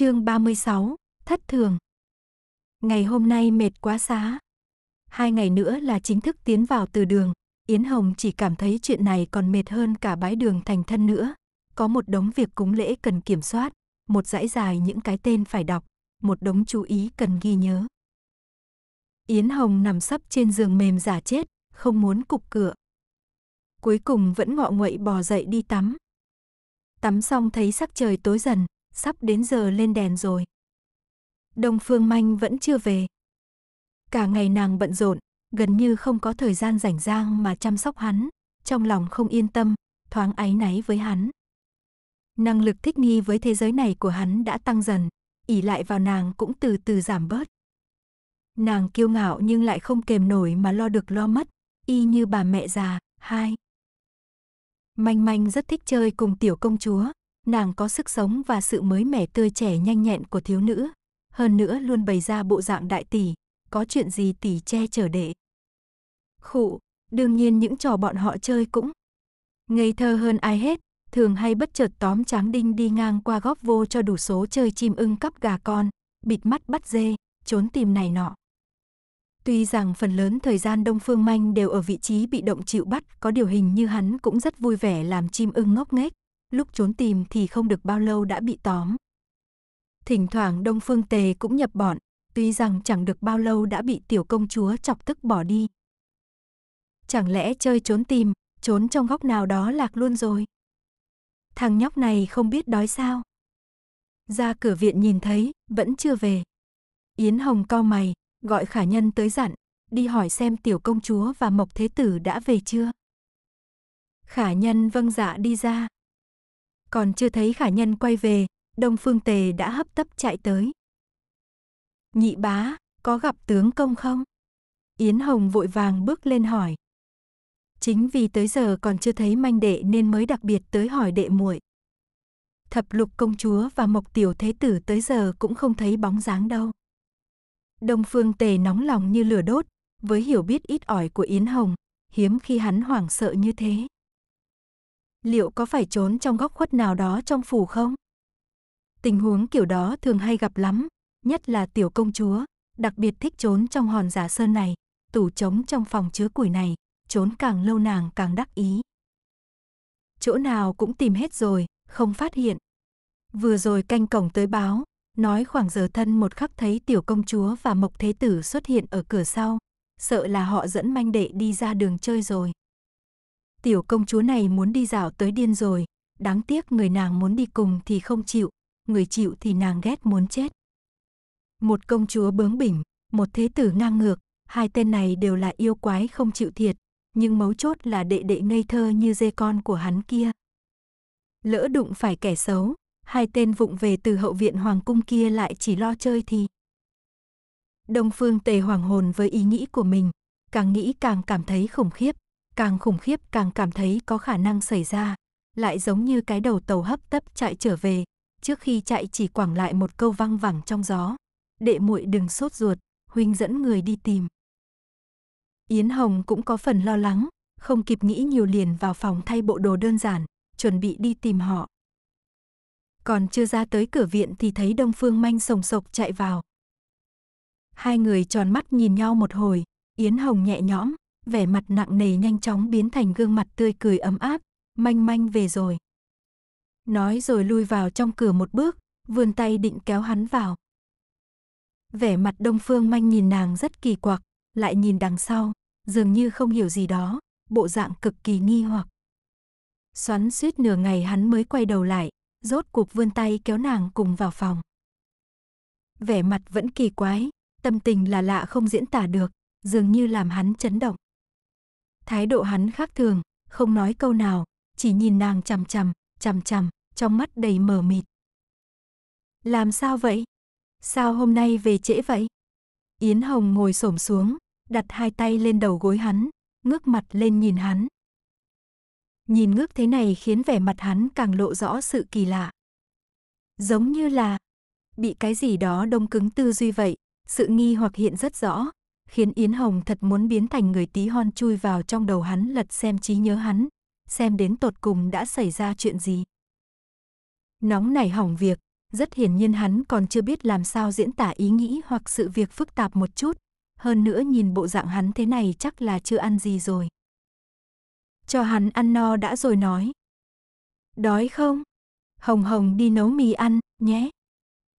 Chương 36, thất thường. Ngày hôm nay mệt quá xá. Hai ngày nữa là chính thức tiến vào từ đường, Yến Hồng chỉ cảm thấy chuyện này còn mệt hơn cả bãi đường thành thân nữa. Có một đống việc cúng lễ cần kiểm soát, một dãy dài những cái tên phải đọc, một đống chú ý cần ghi nhớ. Yến Hồng nằm sấp trên giường mềm giả chết, không muốn cục cửa. Cuối cùng vẫn ngọ nguậy bò dậy đi tắm. Tắm xong thấy sắc trời tối dần, sắp đến giờ lên đèn rồi. Đông Phương Manh vẫn chưa về. Cả ngày nàng bận rộn, gần như không có thời gian rảnh rang mà chăm sóc hắn, trong lòng không yên tâm, thoáng áy náy với hắn. Năng lực thích nghi với thế giới này của hắn đã tăng dần, ỉ lại vào nàng cũng từ từ giảm bớt. Nàng kiêu ngạo nhưng lại không kềm nổi mà lo được lo mất, y như bà mẹ già, hai. Manh Manh rất thích chơi cùng tiểu công chúa, nàng có sức sống và sự mới mẻ tươi trẻ nhanh nhẹn của thiếu nữ, hơn nữa luôn bày ra bộ dạng đại tỷ, có chuyện gì tỷ che chở đệ. Khụ, đương nhiên những trò bọn họ chơi cũng ngây thơ hơn ai hết, thường hay bất chợt tóm tráng đinh đi ngang qua góp vô cho đủ số chơi chim ưng cắp gà con, bịt mắt bắt dê, trốn tìm này nọ. Tuy rằng phần lớn thời gian Đông Phương Manh đều ở vị trí bị động chịu bắt, có điều hình như hắn cũng rất vui vẻ làm chim ưng ngốc nghếch, lúc trốn tìm thì không được bao lâu đã bị tóm. Thỉnh thoảng Đông Phương Tề cũng nhập bọn, tuy rằng chẳng được bao lâu đã bị tiểu công chúa chọc tức bỏ đi. Chẳng lẽ chơi trốn tìm, trốn trong góc nào đó lạc luôn rồi? Thằng nhóc này không biết đói sao? Ra cửa viện nhìn thấy, vẫn chưa về. Yến Hồng co mày, gọi khả nhân tới dặn, đi hỏi xem tiểu công chúa và Mộc Thế Tử đã về chưa. Khả nhân vâng dạ đi ra, còn chưa thấy khả nhân quay về, Đông Phương Tề đã hấp tấp chạy tới. Nhị bá, có gặp tướng công không? Yến Hồng vội vàng bước lên hỏi. Chính vì tới giờ còn chưa thấy manh đệ nên mới đặc biệt tới hỏi đệ muội. Thập lục công chúa và mộc tiểu thế tử tới giờ cũng không thấy bóng dáng đâu. Đông Phương Tề nóng lòng như lửa đốt, với hiểu biết ít ỏi của Yến Hồng, hiếm khi hắn hoảng sợ như thế liệu có phải trốn trong góc khuất nào đó trong phủ không? Tình huống kiểu đó thường hay gặp lắm, nhất là tiểu công chúa, đặc biệt thích trốn trong hòn giả sơn này, tủ trống trong phòng chứa củi này, trốn càng lâu nàng càng đắc ý. Chỗ nào cũng tìm hết rồi, không phát hiện. Vừa rồi canh cổng tới báo, nói khoảng giờ thân một khắc thấy tiểu công chúa và mộc thế tử xuất hiện ở cửa sau, sợ là họ dẫn manh đệ đi ra đường chơi rồi tiểu công chúa này muốn đi dạo tới điên rồi, đáng tiếc người nàng muốn đi cùng thì không chịu, người chịu thì nàng ghét muốn chết. Một công chúa bướng bỉnh, một thế tử ngang ngược, hai tên này đều là yêu quái không chịu thiệt, nhưng mấu chốt là đệ đệ ngây thơ như dê con của hắn kia. Lỡ đụng phải kẻ xấu, hai tên vụng về từ hậu viện hoàng cung kia lại chỉ lo chơi thì. Đông Phương Tề hoàng hồn với ý nghĩ của mình, càng nghĩ càng cảm thấy khủng khiếp, càng khủng khiếp càng cảm thấy có khả năng xảy ra, lại giống như cái đầu tàu hấp tấp chạy trở về, trước khi chạy chỉ quảng lại một câu văng vẳng trong gió. Đệ muội đừng sốt ruột, huynh dẫn người đi tìm. Yến Hồng cũng có phần lo lắng, không kịp nghĩ nhiều liền vào phòng thay bộ đồ đơn giản, chuẩn bị đi tìm họ. Còn chưa ra tới cửa viện thì thấy Đông Phương Manh sồng sộc chạy vào. Hai người tròn mắt nhìn nhau một hồi, Yến Hồng nhẹ nhõm, vẻ mặt nặng nề nhanh chóng biến thành gương mặt tươi cười ấm áp, manh manh về rồi. Nói rồi lui vào trong cửa một bước, vươn tay định kéo hắn vào. Vẻ mặt đông phương manh nhìn nàng rất kỳ quặc, lại nhìn đằng sau, dường như không hiểu gì đó, bộ dạng cực kỳ nghi hoặc. Xoắn suýt nửa ngày hắn mới quay đầu lại, rốt cuộc vươn tay kéo nàng cùng vào phòng. Vẻ mặt vẫn kỳ quái, tâm tình là lạ không diễn tả được, dường như làm hắn chấn động. Thái độ hắn khác thường, không nói câu nào, chỉ nhìn nàng chằm chằm, chằm chằm, trong mắt đầy mờ mịt. Làm sao vậy? Sao hôm nay về trễ vậy? Yến Hồng ngồi xổm xuống, đặt hai tay lên đầu gối hắn, ngước mặt lên nhìn hắn. Nhìn ngước thế này khiến vẻ mặt hắn càng lộ rõ sự kỳ lạ. Giống như là bị cái gì đó đông cứng tư duy vậy, sự nghi hoặc hiện rất rõ, khiến Yến Hồng thật muốn biến thành người tí hon chui vào trong đầu hắn lật xem trí nhớ hắn, xem đến tột cùng đã xảy ra chuyện gì. Nóng nảy hỏng việc, rất hiển nhiên hắn còn chưa biết làm sao diễn tả ý nghĩ hoặc sự việc phức tạp một chút, hơn nữa nhìn bộ dạng hắn thế này chắc là chưa ăn gì rồi. Cho hắn ăn no đã rồi nói. Đói không? Hồng Hồng đi nấu mì ăn, nhé.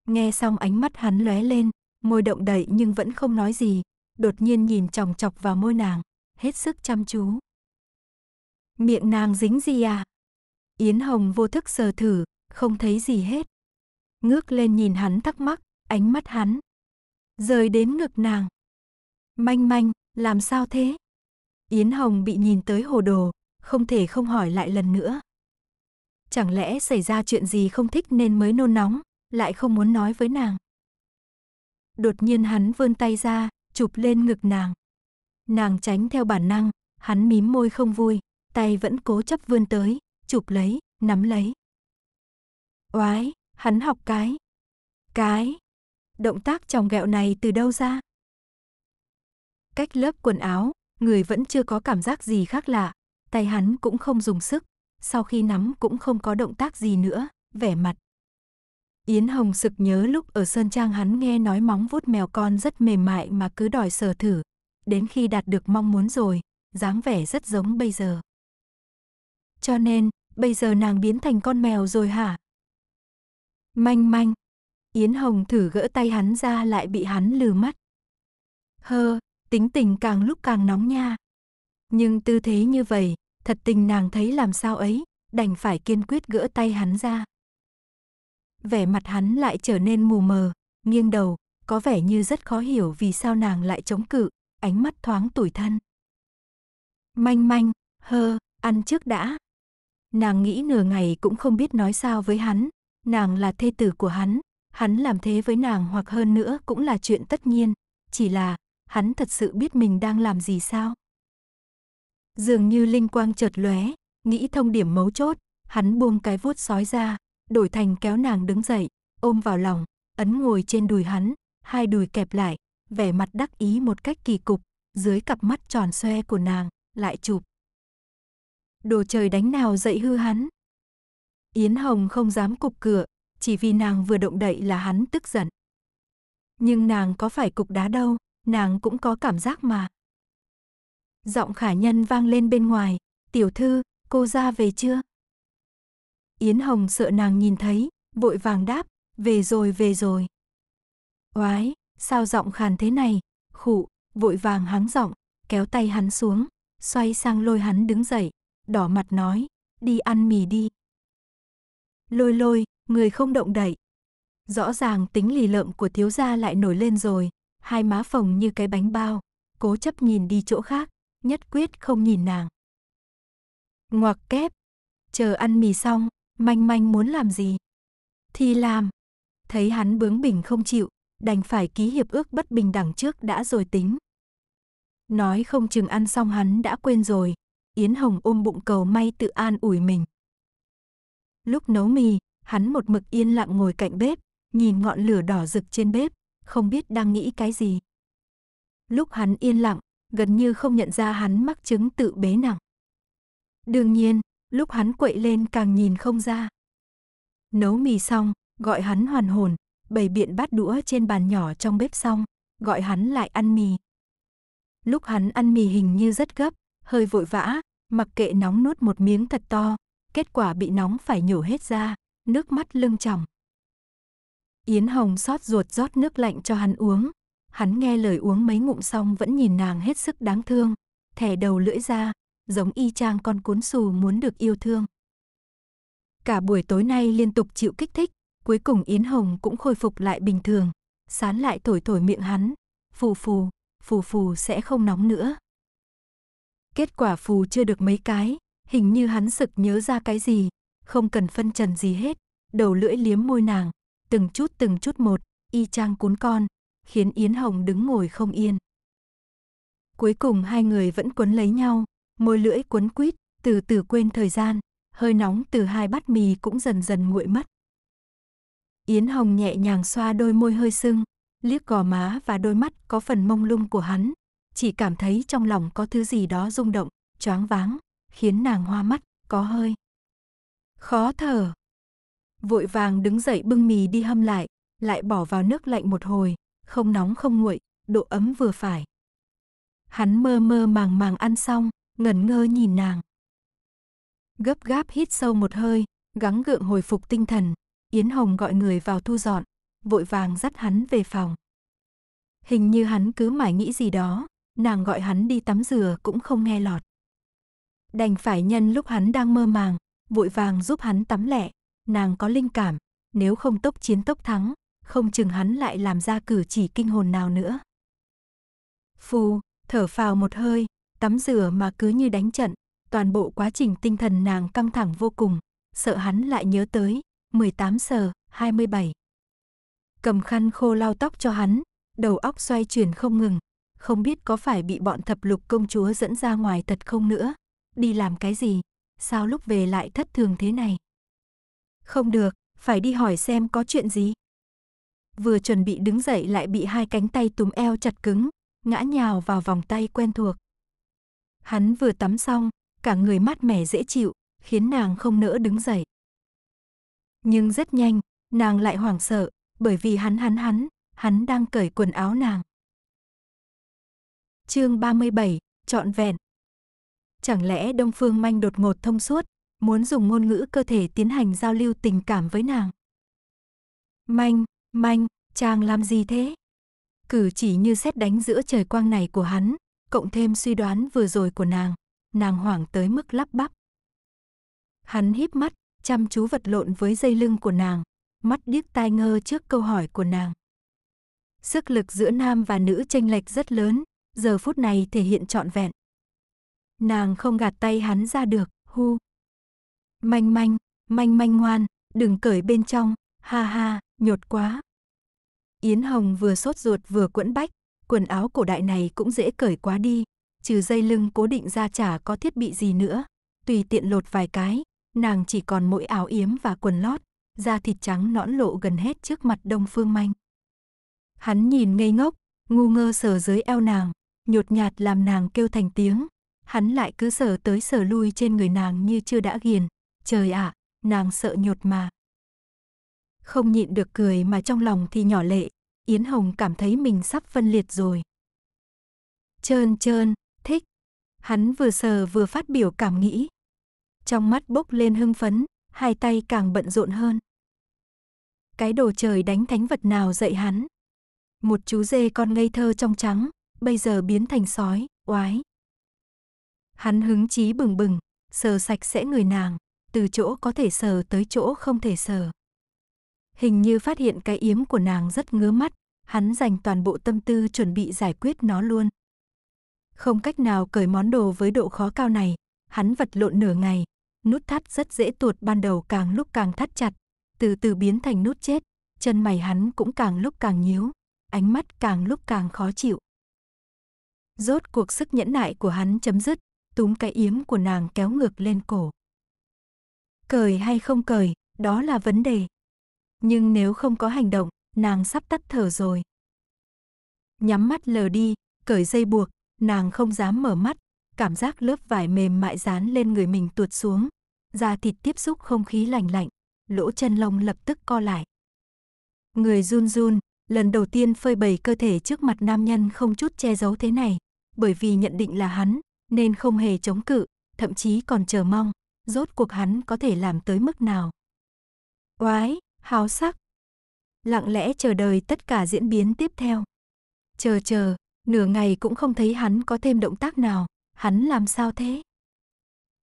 Nghe xong ánh mắt hắn lóe lên, môi động đậy nhưng vẫn không nói gì, đột nhiên nhìn chòng chọc vào môi nàng, hết sức chăm chú. Miệng nàng dính gì à? Yến Hồng vô thức sờ thử, không thấy gì hết. Ngước lên nhìn hắn thắc mắc, ánh mắt hắn. Rời đến ngực nàng. Manh manh, làm sao thế? Yến Hồng bị nhìn tới hồ đồ, không thể không hỏi lại lần nữa. Chẳng lẽ xảy ra chuyện gì không thích nên mới nôn nóng, lại không muốn nói với nàng. Đột nhiên hắn vươn tay ra, chụp lên ngực nàng. Nàng tránh theo bản năng, hắn mím môi không vui, tay vẫn cố chấp vươn tới, chụp lấy, nắm lấy. Oái, hắn học cái. Cái. Động tác trong gẹo này từ đâu ra? Cách lớp quần áo, người vẫn chưa có cảm giác gì khác lạ, tay hắn cũng không dùng sức, sau khi nắm cũng không có động tác gì nữa, vẻ mặt Yến Hồng sực nhớ lúc ở Sơn Trang hắn nghe nói móng vuốt mèo con rất mềm mại mà cứ đòi sờ thử. Đến khi đạt được mong muốn rồi, dáng vẻ rất giống bây giờ. Cho nên, bây giờ nàng biến thành con mèo rồi hả? Manh manh. Yến Hồng thử gỡ tay hắn ra lại bị hắn lừ mắt. Hơ, tính tình càng lúc càng nóng nha. Nhưng tư thế như vậy, thật tình nàng thấy làm sao ấy, đành phải kiên quyết gỡ tay hắn ra vẻ mặt hắn lại trở nên mù mờ, nghiêng đầu, có vẻ như rất khó hiểu vì sao nàng lại chống cự, ánh mắt thoáng tủi thân. Manh manh, hơ, ăn trước đã. Nàng nghĩ nửa ngày cũng không biết nói sao với hắn, nàng là thê tử của hắn, hắn làm thế với nàng hoặc hơn nữa cũng là chuyện tất nhiên, chỉ là hắn thật sự biết mình đang làm gì sao? Dường như linh quang chợt lóe, nghĩ thông điểm mấu chốt, hắn buông cái vuốt sói ra, đổi thành kéo nàng đứng dậy, ôm vào lòng, ấn ngồi trên đùi hắn, hai đùi kẹp lại, vẻ mặt đắc ý một cách kỳ cục, dưới cặp mắt tròn xoe của nàng, lại chụp. Đồ trời đánh nào dậy hư hắn. Yến Hồng không dám cục cửa, chỉ vì nàng vừa động đậy là hắn tức giận. Nhưng nàng có phải cục đá đâu, nàng cũng có cảm giác mà. Giọng khả nhân vang lên bên ngoài, tiểu thư, cô ra về chưa? Yến Hồng sợ nàng nhìn thấy, vội vàng đáp, về rồi về rồi. Oái, sao giọng khàn thế này, khụ, vội vàng hắng giọng, kéo tay hắn xuống, xoay sang lôi hắn đứng dậy, đỏ mặt nói, đi ăn mì đi. Lôi lôi, người không động đậy. Rõ ràng tính lì lợm của thiếu gia lại nổi lên rồi, hai má phồng như cái bánh bao, cố chấp nhìn đi chỗ khác, nhất quyết không nhìn nàng. Ngoặc kép, chờ ăn mì xong, Manh manh muốn làm gì? Thì làm. Thấy hắn bướng bỉnh không chịu, đành phải ký hiệp ước bất bình đẳng trước đã rồi tính. Nói không chừng ăn xong hắn đã quên rồi. Yến Hồng ôm bụng cầu may tự an ủi mình. Lúc nấu mì, hắn một mực yên lặng ngồi cạnh bếp, nhìn ngọn lửa đỏ rực trên bếp, không biết đang nghĩ cái gì. Lúc hắn yên lặng, gần như không nhận ra hắn mắc chứng tự bế nặng. Đương nhiên, lúc hắn quậy lên càng nhìn không ra. Nấu mì xong, gọi hắn hoàn hồn, bày biện bát đũa trên bàn nhỏ trong bếp xong, gọi hắn lại ăn mì. Lúc hắn ăn mì hình như rất gấp, hơi vội vã, mặc kệ nóng nuốt một miếng thật to, kết quả bị nóng phải nhổ hết ra, nước mắt lưng tròng. Yến Hồng xót ruột rót nước lạnh cho hắn uống, hắn nghe lời uống mấy ngụm xong vẫn nhìn nàng hết sức đáng thương, thẻ đầu lưỡi ra, giống y chang con cuốn xù muốn được yêu thương. Cả buổi tối nay liên tục chịu kích thích, cuối cùng Yến Hồng cũng khôi phục lại bình thường, sán lại thổi thổi miệng hắn, phù phù, phù phù sẽ không nóng nữa. Kết quả phù chưa được mấy cái, hình như hắn sực nhớ ra cái gì, không cần phân trần gì hết, đầu lưỡi liếm môi nàng, từng chút từng chút một, y chang cuốn con, khiến Yến Hồng đứng ngồi không yên. Cuối cùng hai người vẫn cuốn lấy nhau, môi lưỡi cuốn quýt, từ từ quên thời gian, hơi nóng từ hai bát mì cũng dần dần nguội mất. Yến Hồng nhẹ nhàng xoa đôi môi hơi sưng, liếc gò má và đôi mắt có phần mông lung của hắn, chỉ cảm thấy trong lòng có thứ gì đó rung động, choáng váng, khiến nàng hoa mắt, có hơi. Khó thở. Vội vàng đứng dậy bưng mì đi hâm lại, lại bỏ vào nước lạnh một hồi, không nóng không nguội, độ ấm vừa phải. Hắn mơ mơ màng màng ăn xong, ngẩn ngơ nhìn nàng. Gấp gáp hít sâu một hơi, gắng gượng hồi phục tinh thần, Yến Hồng gọi người vào thu dọn, vội vàng dắt hắn về phòng. Hình như hắn cứ mãi nghĩ gì đó, nàng gọi hắn đi tắm dừa cũng không nghe lọt. Đành phải nhân lúc hắn đang mơ màng, vội vàng giúp hắn tắm lẹ, nàng có linh cảm, nếu không tốc chiến tốc thắng, không chừng hắn lại làm ra cử chỉ kinh hồn nào nữa. Phù, thở phào một hơi, tắm rửa mà cứ như đánh trận, toàn bộ quá trình tinh thần nàng căng thẳng vô cùng, sợ hắn lại nhớ tới, 18 giờ, 27. Cầm khăn khô lau tóc cho hắn, đầu óc xoay chuyển không ngừng, không biết có phải bị bọn thập lục công chúa dẫn ra ngoài thật không nữa, đi làm cái gì, sao lúc về lại thất thường thế này. Không được, phải đi hỏi xem có chuyện gì. Vừa chuẩn bị đứng dậy lại bị hai cánh tay túm eo chặt cứng, ngã nhào vào vòng tay quen thuộc. Hắn vừa tắm xong, cả người mát mẻ dễ chịu, khiến nàng không nỡ đứng dậy. Nhưng rất nhanh, nàng lại hoảng sợ, bởi vì hắn hắn hắn, hắn đang cởi quần áo nàng. Chương 37, trọn vẹn. Chẳng lẽ Đông Phương Manh đột ngột thông suốt, muốn dùng ngôn ngữ cơ thể tiến hành giao lưu tình cảm với nàng? Manh, Manh, chàng làm gì thế? Cử chỉ như xét đánh giữa trời quang này của hắn, cộng thêm suy đoán vừa rồi của nàng, nàng hoảng tới mức lắp bắp. Hắn híp mắt, chăm chú vật lộn với dây lưng của nàng, mắt điếc tai ngơ trước câu hỏi của nàng. Sức lực giữa nam và nữ chênh lệch rất lớn, giờ phút này thể hiện trọn vẹn. Nàng không gạt tay hắn ra được, hu. Manh manh, manh manh ngoan, đừng cởi bên trong, ha ha, nhột quá. Yến Hồng vừa sốt ruột vừa quẫn bách, quần áo cổ đại này cũng dễ cởi quá đi, trừ dây lưng cố định ra chả có thiết bị gì nữa, tùy tiện lột vài cái, nàng chỉ còn mỗi áo yếm và quần lót, da thịt trắng nõn lộ gần hết trước mặt Đông Phương Manh. Hắn nhìn ngây ngốc, ngu ngơ sờ dưới eo nàng, nhột nhạt làm nàng kêu thành tiếng, hắn lại cứ sờ tới sờ lui trên người nàng như chưa đã ghiền, trời ạ, à, nàng sợ nhột mà. Không nhịn được cười mà trong lòng thì nhỏ lệ, Yến Hồng cảm thấy mình sắp phân liệt rồi. Trơn trơn, thích. Hắn vừa sờ vừa phát biểu cảm nghĩ. Trong mắt bốc lên hưng phấn, hai tay càng bận rộn hơn. Cái đồ trời đánh thánh vật nào dạy hắn. Một chú dê con ngây thơ trong trắng, bây giờ biến thành sói, oái. Hắn hứng chí bừng bừng, sờ sạch sẽ người nàng, từ chỗ có thể sờ tới chỗ không thể sờ. Hình như phát hiện cái yếm của nàng rất ngứa mắt, hắn dành toàn bộ tâm tư chuẩn bị giải quyết nó luôn. Không cách nào cởi món đồ với độ khó cao này, hắn vật lộn nửa ngày, nút thắt rất dễ tuột ban đầu càng lúc càng thắt chặt, từ từ biến thành nút chết, chân mày hắn cũng càng lúc càng nhíu, ánh mắt càng lúc càng khó chịu. Rốt cuộc sức nhẫn nại của hắn chấm dứt, túm cái yếm của nàng kéo ngược lên cổ. Cởi hay không cởi, đó là vấn đề. Nhưng nếu không có hành động, nàng sắp tắt thở rồi. Nhắm mắt lờ đi, cởi dây buộc, nàng không dám mở mắt, cảm giác lớp vải mềm mại dán lên người mình tuột xuống, da thịt tiếp xúc không khí lành lạnh, lỗ chân lông lập tức co lại. Người run run, lần đầu tiên phơi bày cơ thể trước mặt nam nhân không chút che giấu thế này, bởi vì nhận định là hắn, nên không hề chống cự, thậm chí còn chờ mong, rốt cuộc hắn có thể làm tới mức nào. Oái, háo sắc, lặng lẽ chờ đợi tất cả diễn biến tiếp theo. Chờ chờ, nửa ngày cũng không thấy hắn có thêm động tác nào, hắn làm sao thế?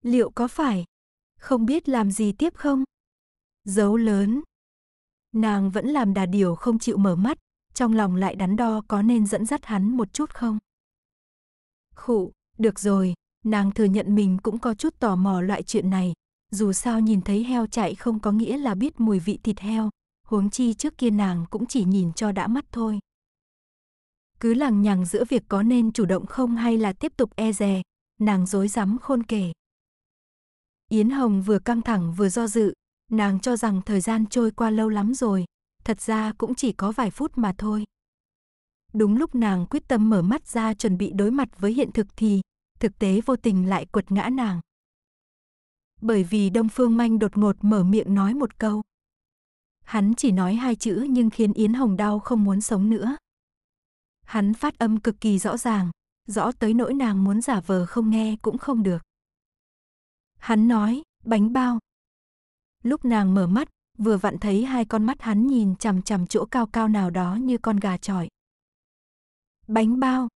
Liệu có phải không biết làm gì tiếp không? Dấu lớn. Nàng vẫn làm đà điểu không chịu mở mắt, trong lòng lại đắn đo có nên dẫn dắt hắn một chút không? Khụ, được rồi, nàng thừa nhận mình cũng có chút tò mò loại chuyện này, dù sao nhìn thấy heo chạy không có nghĩa là biết mùi vị thịt heo, huống chi trước kia nàng cũng chỉ nhìn cho đã mắt thôi. Cứ lằng nhằng giữa việc có nên chủ động không hay là tiếp tục e dè, nàng dối rắm khôn kể. Yến Hồng vừa căng thẳng vừa do dự, nàng cho rằng thời gian trôi qua lâu lắm rồi, thật ra cũng chỉ có vài phút mà thôi. Đúng lúc nàng quyết tâm mở mắt ra chuẩn bị đối mặt với hiện thực thì, thực tế vô tình lại quật ngã nàng. Bởi vì Đông Phương Manh đột ngột mở miệng nói một câu. Hắn chỉ nói hai chữ nhưng khiến Yến Hồng đau không muốn sống nữa. Hắn phát âm cực kỳ rõ ràng, rõ tới nỗi nàng muốn giả vờ không nghe cũng không được. Hắn nói, bánh bao. Lúc nàng mở mắt, vừa vặn thấy hai con mắt hắn nhìn chằm chằm chỗ cao cao nào đó như con gà trọi. Bánh bao.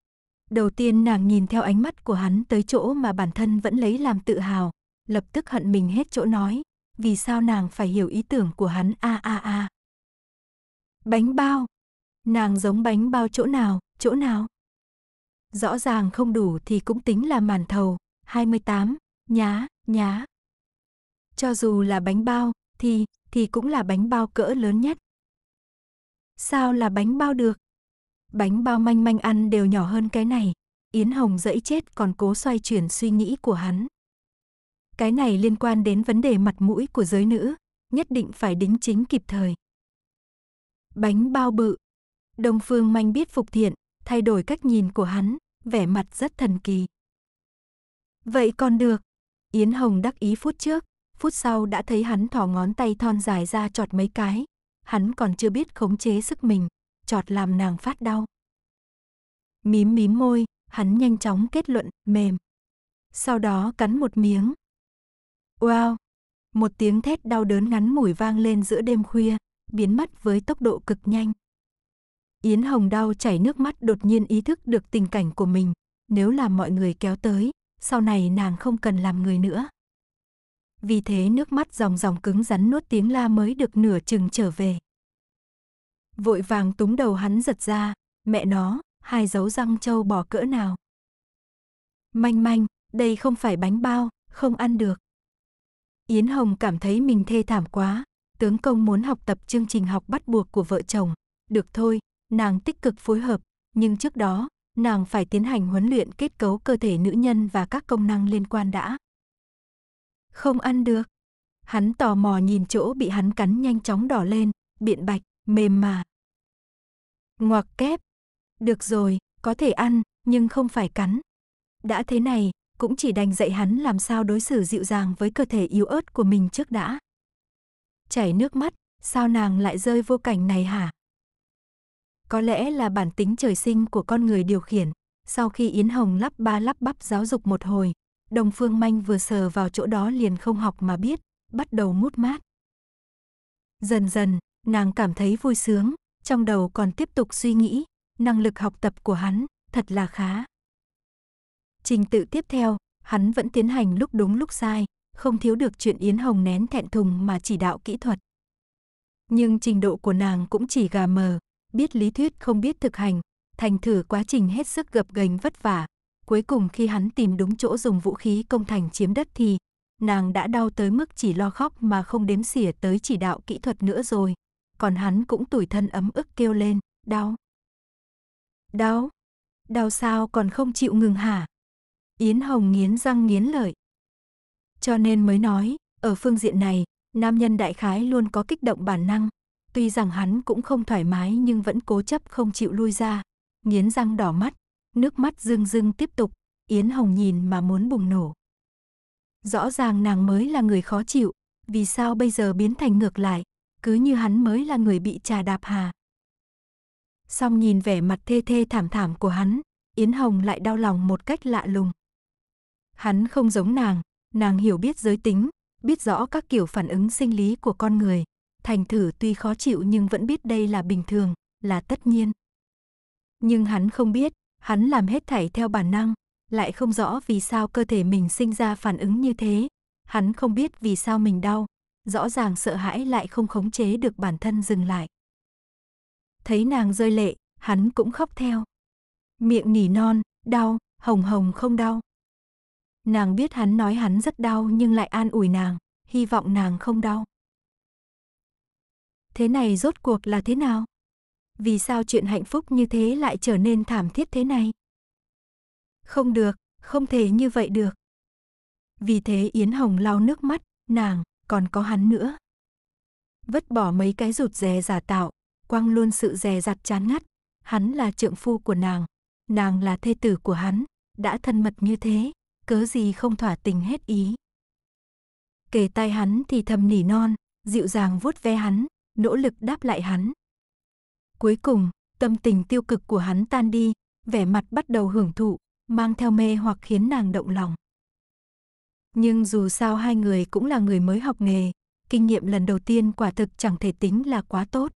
Đầu tiên nàng nhìn theo ánh mắt của hắn tới chỗ mà bản thân vẫn lấy làm tự hào, lập tức hận mình hết chỗ nói, vì sao nàng phải hiểu ý tưởng của hắn a a a. Bánh bao. Nàng giống bánh bao chỗ nào, chỗ nào? Rõ ràng không đủ thì cũng tính là màn thầu, 28, nhá, nhá. Cho dù là bánh bao, thì, thì cũng là bánh bao cỡ lớn nhất. Sao là bánh bao được? Bánh bao manh manh ăn đều nhỏ hơn cái này. Yến Hồng dẫy chết còn cố xoay chuyển suy nghĩ của hắn. Cái này liên quan đến vấn đề mặt mũi của giới nữ, nhất định phải đính chính kịp thời. Bánh bao bự. Đông Phương Manh biết Phục Thiện, thay đổi cách nhìn của hắn, vẻ mặt rất thần kỳ. Vậy còn được. Yến Hồng đắc ý phút trước, phút sau đã thấy hắn thỏ ngón tay thon dài ra chọt mấy cái. Hắn còn chưa biết khống chế sức mình, chọt làm nàng phát đau. Mím mím môi, hắn nhanh chóng kết luận, mềm. Sau đó cắn một miếng, Wow! Một tiếng thét đau đớn ngắn mùi vang lên giữa đêm khuya, biến mất với tốc độ cực nhanh. Yến Hồng đau chảy nước mắt đột nhiên ý thức được tình cảnh của mình, nếu là mọi người kéo tới, sau này nàng không cần làm người nữa. Vì thế nước mắt dòng dòng cứng rắn nuốt tiếng la mới được nửa chừng trở về. Vội vàng túng đầu hắn giật ra, mẹ nó, hai dấu răng trâu bò cỡ nào. Manh manh, đây không phải bánh bao, không ăn được. Yến Hồng cảm thấy mình thê thảm quá, tướng công muốn học tập chương trình học bắt buộc của vợ chồng. Được thôi, nàng tích cực phối hợp, nhưng trước đó, nàng phải tiến hành huấn luyện kết cấu cơ thể nữ nhân và các công năng liên quan đã. Không ăn được. Hắn tò mò nhìn chỗ bị hắn cắn nhanh chóng đỏ lên, biện bạch, mềm mà. Ngoặc kép. Được rồi, có thể ăn, nhưng không phải cắn. Đã thế này, cũng chỉ đành dạy hắn làm sao đối xử dịu dàng với cơ thể yếu ớt của mình trước đã. Chảy nước mắt, sao nàng lại rơi vô cảnh này hả? Có lẽ là bản tính trời sinh của con người điều khiển. Sau khi Yến Hồng lắp ba lắp bắp giáo dục một hồi, Đồng Phương Manh vừa sờ vào chỗ đó liền không học mà biết, bắt đầu mút mát. Dần dần, nàng cảm thấy vui sướng, trong đầu còn tiếp tục suy nghĩ, năng lực học tập của hắn thật là khá. Trình tự tiếp theo, hắn vẫn tiến hành lúc đúng lúc sai, không thiếu được chuyện Yến Hồng nén thẹn thùng mà chỉ đạo kỹ thuật. Nhưng trình độ của nàng cũng chỉ gà mờ, biết lý thuyết không biết thực hành, thành thử quá trình hết sức gập ghềnh vất vả. Cuối cùng khi hắn tìm đúng chỗ dùng vũ khí công thành chiếm đất thì nàng đã đau tới mức chỉ lo khóc mà không đếm xỉa tới chỉ đạo kỹ thuật nữa rồi. Còn hắn cũng tủi thân ấm ức kêu lên, đau. Đau. Đau sao còn không chịu ngừng hả? Yến Hồng nghiến răng nghiến lợi. Cho nên mới nói, ở phương diện này, nam nhân đại khái luôn có kích động bản năng. Tuy rằng hắn cũng không thoải mái nhưng vẫn cố chấp không chịu lui ra. Nghiến răng đỏ mắt, nước mắt rưng rưng tiếp tục, Yến Hồng nhìn mà muốn bùng nổ. Rõ ràng nàng mới là người khó chịu, vì sao bây giờ biến thành ngược lại, cứ như hắn mới là người bị trà đạp hà. Xong nhìn vẻ mặt thê thê thảm thảm của hắn, Yến Hồng lại đau lòng một cách lạ lùng. Hắn không giống nàng, nàng hiểu biết giới tính, biết rõ các kiểu phản ứng sinh lý của con người. Thành thử tuy khó chịu nhưng vẫn biết đây là bình thường, là tất nhiên. Nhưng hắn không biết, hắn làm hết thảy theo bản năng, lại không rõ vì sao cơ thể mình sinh ra phản ứng như thế. Hắn không biết vì sao mình đau, rõ ràng sợ hãi lại không khống chế được bản thân dừng lại. Thấy nàng rơi lệ, hắn cũng khóc theo. Miệng nỉ non, đau, hồng hồng không đau, Nàng biết hắn nói hắn rất đau nhưng lại an ủi nàng, hy vọng nàng không đau. Thế này rốt cuộc là thế nào? Vì sao chuyện hạnh phúc như thế lại trở nên thảm thiết thế này? Không được, không thể như vậy được. Vì thế Yến Hồng lau nước mắt, nàng, còn có hắn nữa. Vứt bỏ mấy cái rụt rè giả tạo, quăng luôn sự rè rặt chán ngắt. Hắn là trượng phu của nàng, nàng là thê tử của hắn, đã thân mật như thế, cớ gì không thỏa tình hết ý. kể tai hắn thì thầm nỉ non, dịu dàng vuốt ve hắn, nỗ lực đáp lại hắn. Cuối cùng, tâm tình tiêu cực của hắn tan đi, vẻ mặt bắt đầu hưởng thụ, mang theo mê hoặc khiến nàng động lòng. Nhưng dù sao hai người cũng là người mới học nghề, kinh nghiệm lần đầu tiên quả thực chẳng thể tính là quá tốt.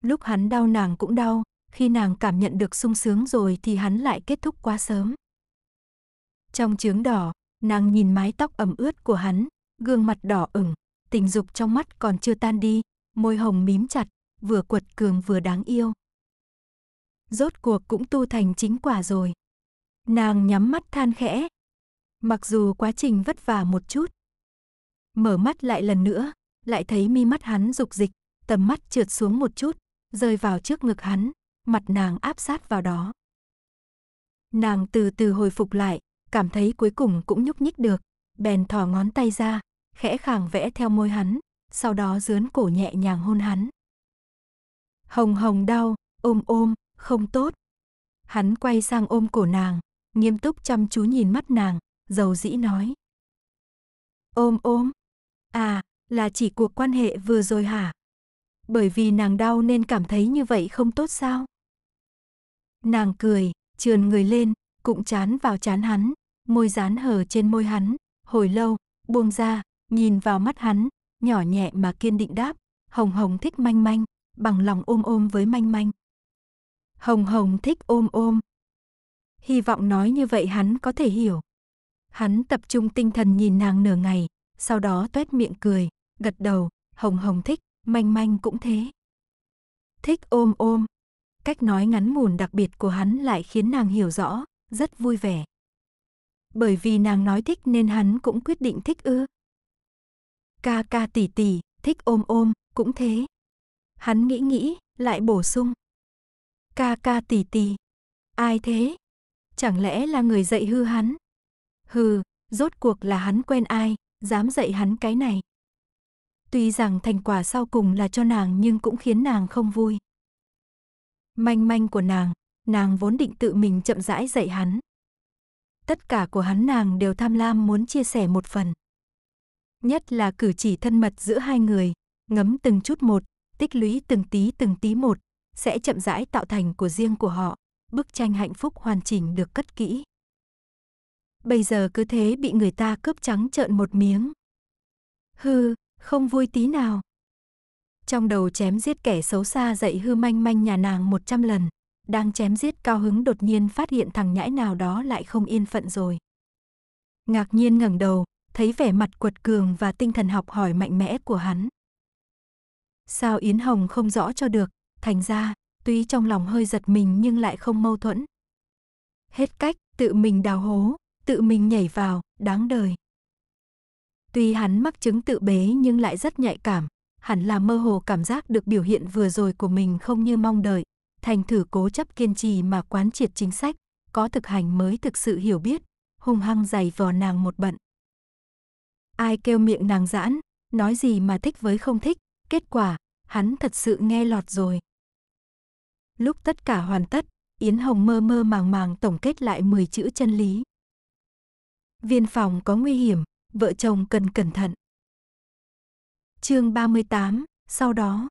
Lúc hắn đau nàng cũng đau, khi nàng cảm nhận được sung sướng rồi thì hắn lại kết thúc quá sớm. Trong chướng đỏ, nàng nhìn mái tóc ẩm ướt của hắn, gương mặt đỏ ửng, tình dục trong mắt còn chưa tan đi, môi hồng mím chặt, vừa quật cường vừa đáng yêu. Rốt cuộc cũng tu thành chính quả rồi. Nàng nhắm mắt than khẽ. Mặc dù quá trình vất vả một chút. Mở mắt lại lần nữa, lại thấy mi mắt hắn dục dịch, tầm mắt trượt xuống một chút, rơi vào trước ngực hắn, mặt nàng áp sát vào đó. Nàng từ từ hồi phục lại, cảm thấy cuối cùng cũng nhúc nhích được, bèn thò ngón tay ra, khẽ khàng vẽ theo môi hắn, sau đó dướn cổ nhẹ nhàng hôn hắn. Hồng hồng đau, ôm ôm, không tốt. Hắn quay sang ôm cổ nàng, nghiêm túc chăm chú nhìn mắt nàng, dầu dĩ nói. Ôm ôm. À, là chỉ cuộc quan hệ vừa rồi hả? Bởi vì nàng đau nên cảm thấy như vậy không tốt sao? Nàng cười, trườn người lên, cũng chán vào chán hắn, môi dán hờ trên môi hắn, hồi lâu, buông ra, nhìn vào mắt hắn, nhỏ nhẹ mà kiên định đáp, Hồng Hồng thích manh manh, bằng lòng ôm ôm với manh manh. Hồng Hồng thích ôm ôm. Hy vọng nói như vậy hắn có thể hiểu. Hắn tập trung tinh thần nhìn nàng nửa ngày, sau đó tuét miệng cười, gật đầu, Hồng Hồng thích, manh manh cũng thế. Thích ôm ôm. Cách nói ngắn ngủn đặc biệt của hắn lại khiến nàng hiểu rõ, rất vui vẻ, bởi vì nàng nói thích nên hắn cũng quyết định thích ư. Ca ca tỷ tỷ, thích ôm ôm, cũng thế. Hắn nghĩ nghĩ, lại bổ sung. Ca ca tỷ tỷ, ai thế? Chẳng lẽ là người dạy hư hắn? Hừ, rốt cuộc là hắn quen ai, dám dạy hắn cái này. Tuy rằng thành quả sau cùng là cho nàng nhưng cũng khiến nàng không vui. Manh manh của nàng, nàng vốn định tự mình chậm rãi dạy hắn tất cả của hắn nàng đều tham lam muốn chia sẻ một phần. Nhất là cử chỉ thân mật giữa hai người, ngấm từng chút một, tích lũy từng tí từng tí một, sẽ chậm rãi tạo thành của riêng của họ, bức tranh hạnh phúc hoàn chỉnh được cất kỹ. Bây giờ cứ thế bị người ta cướp trắng trợn một miếng. Hư, không vui tí nào. Trong đầu chém giết kẻ xấu xa dậy hư manh manh nhà nàng một trăm lần đang chém giết cao hứng đột nhiên phát hiện thằng nhãi nào đó lại không yên phận rồi. Ngạc nhiên ngẩng đầu, thấy vẻ mặt quật cường và tinh thần học hỏi mạnh mẽ của hắn. Sao Yến Hồng không rõ cho được, thành ra, tuy trong lòng hơi giật mình nhưng lại không mâu thuẫn. Hết cách, tự mình đào hố, tự mình nhảy vào, đáng đời. Tuy hắn mắc chứng tự bế nhưng lại rất nhạy cảm, hẳn là mơ hồ cảm giác được biểu hiện vừa rồi của mình không như mong đợi, Thành thử cố chấp kiên trì mà quán triệt chính sách, có thực hành mới thực sự hiểu biết, hung hăng giày vò nàng một bận. Ai kêu miệng nàng giãn, nói gì mà thích với không thích, kết quả, hắn thật sự nghe lọt rồi. Lúc tất cả hoàn tất, Yến Hồng mơ mơ màng màng tổng kết lại 10 chữ chân lý. Viên phòng có nguy hiểm, vợ chồng cần cẩn thận. Chương 38, sau đó.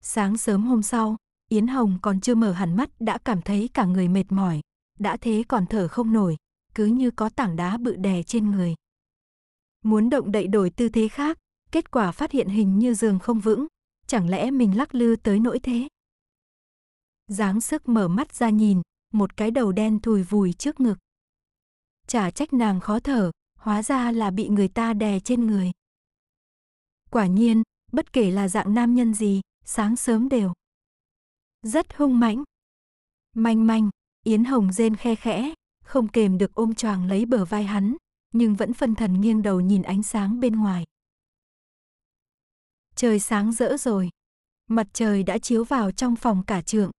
Sáng sớm hôm sau, Yến Hồng còn chưa mở hẳn mắt đã cảm thấy cả người mệt mỏi, đã thế còn thở không nổi, cứ như có tảng đá bự đè trên người. Muốn động đậy đổi tư thế khác, kết quả phát hiện hình như giường không vững, chẳng lẽ mình lắc lư tới nỗi thế? Giáng sức mở mắt ra nhìn, một cái đầu đen thùi vùi trước ngực. Chả trách nàng khó thở, hóa ra là bị người ta đè trên người. Quả nhiên, bất kể là dạng nam nhân gì, sáng sớm đều rất hung mãnh. Manh manh, Yến Hồng rên khe khẽ, không kềm được ôm choàng lấy bờ vai hắn, nhưng vẫn phân thần nghiêng đầu nhìn ánh sáng bên ngoài. Trời sáng rỡ rồi, mặt trời đã chiếu vào trong phòng cả trượng.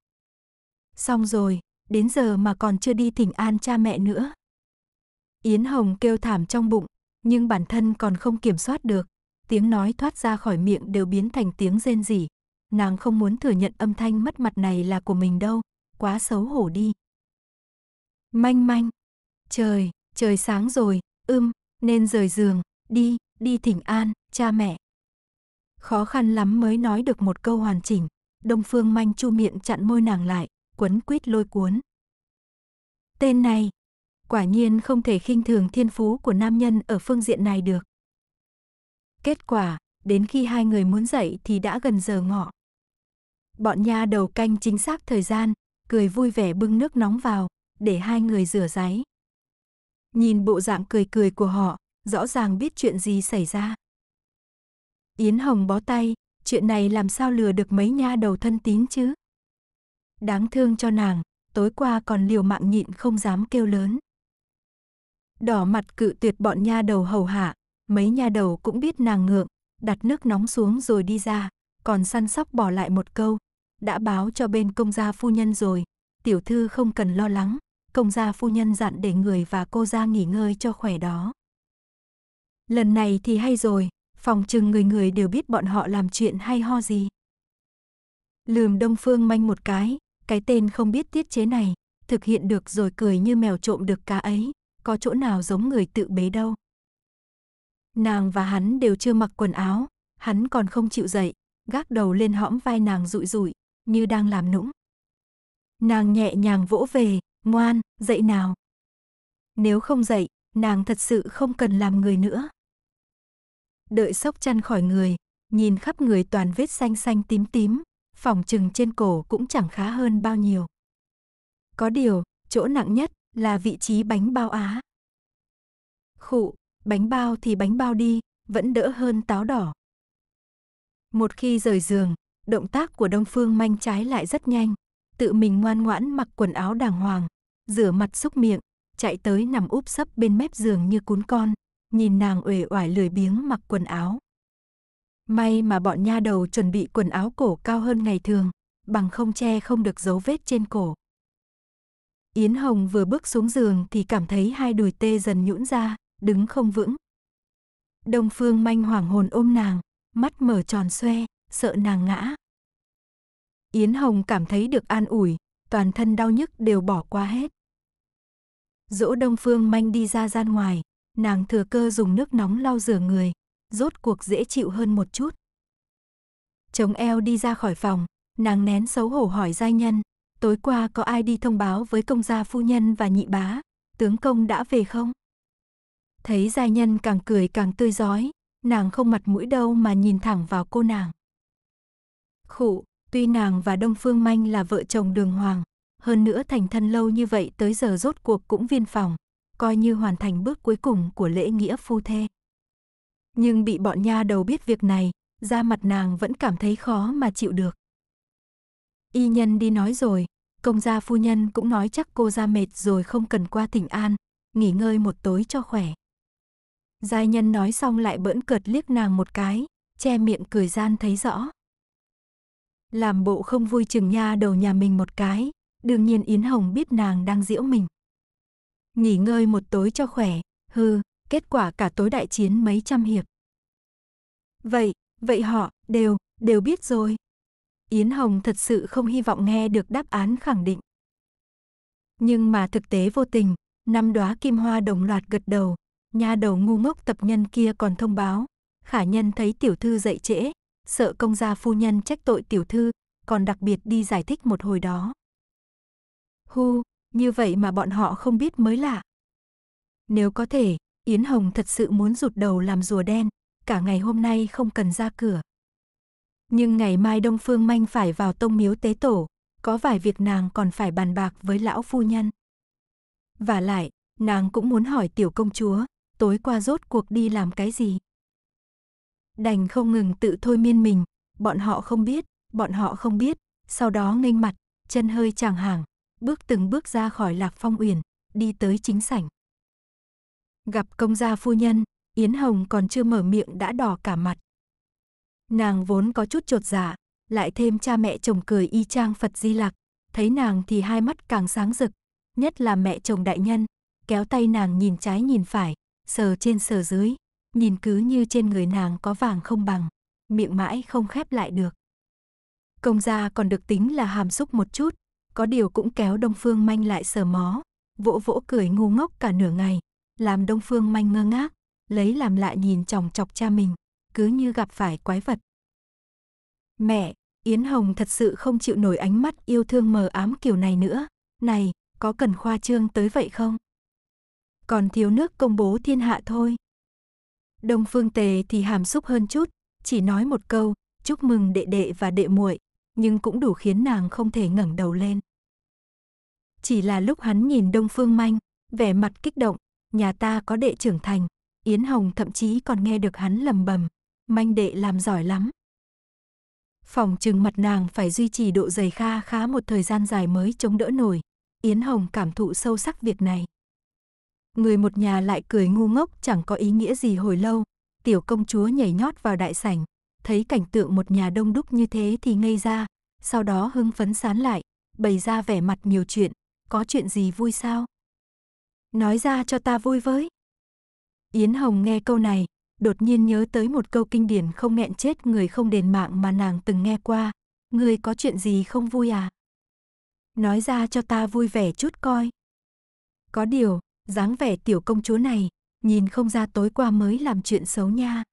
Xong rồi, đến giờ mà còn chưa đi thỉnh an cha mẹ nữa. Yến Hồng kêu thảm trong bụng, nhưng bản thân còn không kiểm soát được, tiếng nói thoát ra khỏi miệng đều biến thành tiếng rên rỉ nàng không muốn thừa nhận âm thanh mất mặt này là của mình đâu, quá xấu hổ đi. Manh manh, trời, trời sáng rồi, ưm, nên rời giường, đi, đi thỉnh an, cha mẹ. Khó khăn lắm mới nói được một câu hoàn chỉnh, Đông Phương Manh chu miệng chặn môi nàng lại, quấn quýt lôi cuốn. Tên này, quả nhiên không thể khinh thường thiên phú của nam nhân ở phương diện này được. Kết quả, đến khi hai người muốn dậy thì đã gần giờ ngọ. Bọn nha đầu canh chính xác thời gian, cười vui vẻ bưng nước nóng vào, để hai người rửa ráy. Nhìn bộ dạng cười cười của họ, rõ ràng biết chuyện gì xảy ra. Yến Hồng bó tay, chuyện này làm sao lừa được mấy nha đầu thân tín chứ? Đáng thương cho nàng, tối qua còn liều mạng nhịn không dám kêu lớn. Đỏ mặt cự tuyệt bọn nha đầu hầu hạ, mấy nha đầu cũng biết nàng ngượng, đặt nước nóng xuống rồi đi ra, còn săn sóc bỏ lại một câu, đã báo cho bên công gia phu nhân rồi, tiểu thư không cần lo lắng, công gia phu nhân dặn để người và cô ra nghỉ ngơi cho khỏe đó. Lần này thì hay rồi, phòng chừng người người đều biết bọn họ làm chuyện hay ho gì. Lườm Đông Phương manh một cái, cái tên không biết tiết chế này, thực hiện được rồi cười như mèo trộm được cá ấy, có chỗ nào giống người tự bế đâu. Nàng và hắn đều chưa mặc quần áo, hắn còn không chịu dậy, gác đầu lên hõm vai nàng rụi rụi, như đang làm nũng. Nàng nhẹ nhàng vỗ về, ngoan, dậy nào. Nếu không dậy, nàng thật sự không cần làm người nữa. Đợi sốc chăn khỏi người, nhìn khắp người toàn vết xanh xanh tím tím, phòng trừng trên cổ cũng chẳng khá hơn bao nhiêu. Có điều, chỗ nặng nhất là vị trí bánh bao á. Khụ, bánh bao thì bánh bao đi, vẫn đỡ hơn táo đỏ. Một khi rời giường, Động tác của Đông Phương manh trái lại rất nhanh, tự mình ngoan ngoãn mặc quần áo đàng hoàng, rửa mặt xúc miệng, chạy tới nằm úp sấp bên mép giường như cún con, nhìn nàng uể oải lười biếng mặc quần áo. May mà bọn nha đầu chuẩn bị quần áo cổ cao hơn ngày thường, bằng không che không được dấu vết trên cổ. Yến Hồng vừa bước xuống giường thì cảm thấy hai đùi tê dần nhũn ra, đứng không vững. Đông Phương manh hoảng hồn ôm nàng, mắt mở tròn xoe, sợ nàng ngã. Yến Hồng cảm thấy được an ủi, toàn thân đau nhức đều bỏ qua hết. Dỗ Đông Phương manh đi ra gian ngoài, nàng thừa cơ dùng nước nóng lau rửa người, rốt cuộc dễ chịu hơn một chút. Chống eo đi ra khỏi phòng, nàng nén xấu hổ hỏi giai nhân, tối qua có ai đi thông báo với công gia phu nhân và nhị bá, tướng công đã về không? Thấy giai nhân càng cười càng tươi giói, nàng không mặt mũi đâu mà nhìn thẳng vào cô nàng. Khụ, tuy nàng và Đông Phương Manh là vợ chồng đường hoàng, hơn nữa thành thân lâu như vậy tới giờ rốt cuộc cũng viên phòng, coi như hoàn thành bước cuối cùng của lễ nghĩa phu thê. Nhưng bị bọn nha đầu biết việc này, da mặt nàng vẫn cảm thấy khó mà chịu được. Y nhân đi nói rồi, công gia phu nhân cũng nói chắc cô ra mệt rồi không cần qua tỉnh an, nghỉ ngơi một tối cho khỏe. Giai nhân nói xong lại bỡn cợt liếc nàng một cái, che miệng cười gian thấy rõ. Làm bộ không vui chừng nha đầu nhà mình một cái, đương nhiên Yến Hồng biết nàng đang giễu mình. Nghỉ ngơi một tối cho khỏe, hư, kết quả cả tối đại chiến mấy trăm hiệp. Vậy, vậy họ, đều, đều biết rồi. Yến Hồng thật sự không hy vọng nghe được đáp án khẳng định. Nhưng mà thực tế vô tình, năm đóa kim hoa đồng loạt gật đầu, nha đầu ngu ngốc tập nhân kia còn thông báo, khả nhân thấy tiểu thư dậy trễ, sợ công gia phu nhân trách tội tiểu thư, còn đặc biệt đi giải thích một hồi đó. Hu, như vậy mà bọn họ không biết mới lạ. Nếu có thể, Yến Hồng thật sự muốn rụt đầu làm rùa đen, cả ngày hôm nay không cần ra cửa. Nhưng ngày mai Đông Phương Manh phải vào tông miếu tế tổ, có vài việc nàng còn phải bàn bạc với lão phu nhân. Và lại, nàng cũng muốn hỏi tiểu công chúa, tối qua rốt cuộc đi làm cái gì đành không ngừng tự thôi miên mình, bọn họ không biết, bọn họ không biết, sau đó nghênh mặt, chân hơi chàng hàng, bước từng bước ra khỏi Lạc Phong Uyển, đi tới chính sảnh. Gặp công gia phu nhân, Yến Hồng còn chưa mở miệng đã đỏ cả mặt. Nàng vốn có chút trột dạ, lại thêm cha mẹ chồng cười y trang Phật Di Lặc, thấy nàng thì hai mắt càng sáng rực, nhất là mẹ chồng đại nhân, kéo tay nàng nhìn trái nhìn phải, sờ trên sờ dưới, nhìn cứ như trên người nàng có vàng không bằng, miệng mãi không khép lại được. Công gia còn được tính là hàm xúc một chút, có điều cũng kéo Đông Phương Manh lại sờ mó, vỗ vỗ cười ngu ngốc cả nửa ngày, làm Đông Phương Manh ngơ ngác, lấy làm lạ nhìn chòng chọc cha mình, cứ như gặp phải quái vật. Mẹ, Yến Hồng thật sự không chịu nổi ánh mắt yêu thương mờ ám kiểu này nữa, này, có cần khoa trương tới vậy không? Còn thiếu nước công bố thiên hạ thôi. Đông Phương Tề thì hàm xúc hơn chút, chỉ nói một câu, chúc mừng đệ đệ và đệ muội, nhưng cũng đủ khiến nàng không thể ngẩng đầu lên. Chỉ là lúc hắn nhìn Đông Phương Manh, vẻ mặt kích động, nhà ta có đệ trưởng thành, Yến Hồng thậm chí còn nghe được hắn lầm bầm, Manh đệ làm giỏi lắm. Phòng trừng mặt nàng phải duy trì độ dày kha khá một thời gian dài mới chống đỡ nổi, Yến Hồng cảm thụ sâu sắc việc này. Người một nhà lại cười ngu ngốc chẳng có ý nghĩa gì hồi lâu. Tiểu công chúa nhảy nhót vào đại sảnh, thấy cảnh tượng một nhà đông đúc như thế thì ngây ra, sau đó hưng phấn sán lại, bày ra vẻ mặt nhiều chuyện, có chuyện gì vui sao? Nói ra cho ta vui với. Yến Hồng nghe câu này, đột nhiên nhớ tới một câu kinh điển không nghẹn chết người không đền mạng mà nàng từng nghe qua. người có chuyện gì không vui à? Nói ra cho ta vui vẻ chút coi. Có điều, dáng vẻ tiểu công chúa này, nhìn không ra tối qua mới làm chuyện xấu nha.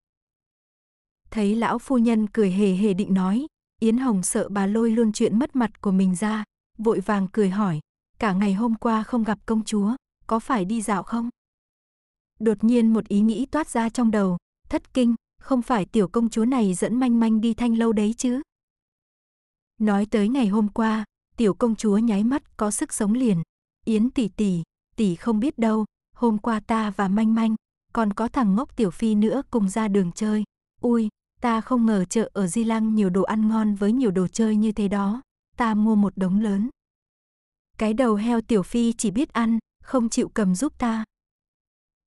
Thấy lão phu nhân cười hề hề định nói, Yến Hồng sợ bà lôi luôn chuyện mất mặt của mình ra, vội vàng cười hỏi, cả ngày hôm qua không gặp công chúa, có phải đi dạo không? Đột nhiên một ý nghĩ toát ra trong đầu, thất kinh, không phải tiểu công chúa này dẫn manh manh đi thanh lâu đấy chứ? Nói tới ngày hôm qua, tiểu công chúa nháy mắt có sức sống liền, Yến tỷ tỷ, tỷ không biết đâu, hôm qua ta và manh manh, còn có thằng ngốc tiểu phi nữa cùng ra đường chơi. Ui, ta không ngờ chợ ở Di Lăng nhiều đồ ăn ngon với nhiều đồ chơi như thế đó, ta mua một đống lớn. Cái đầu heo tiểu phi chỉ biết ăn, không chịu cầm giúp ta.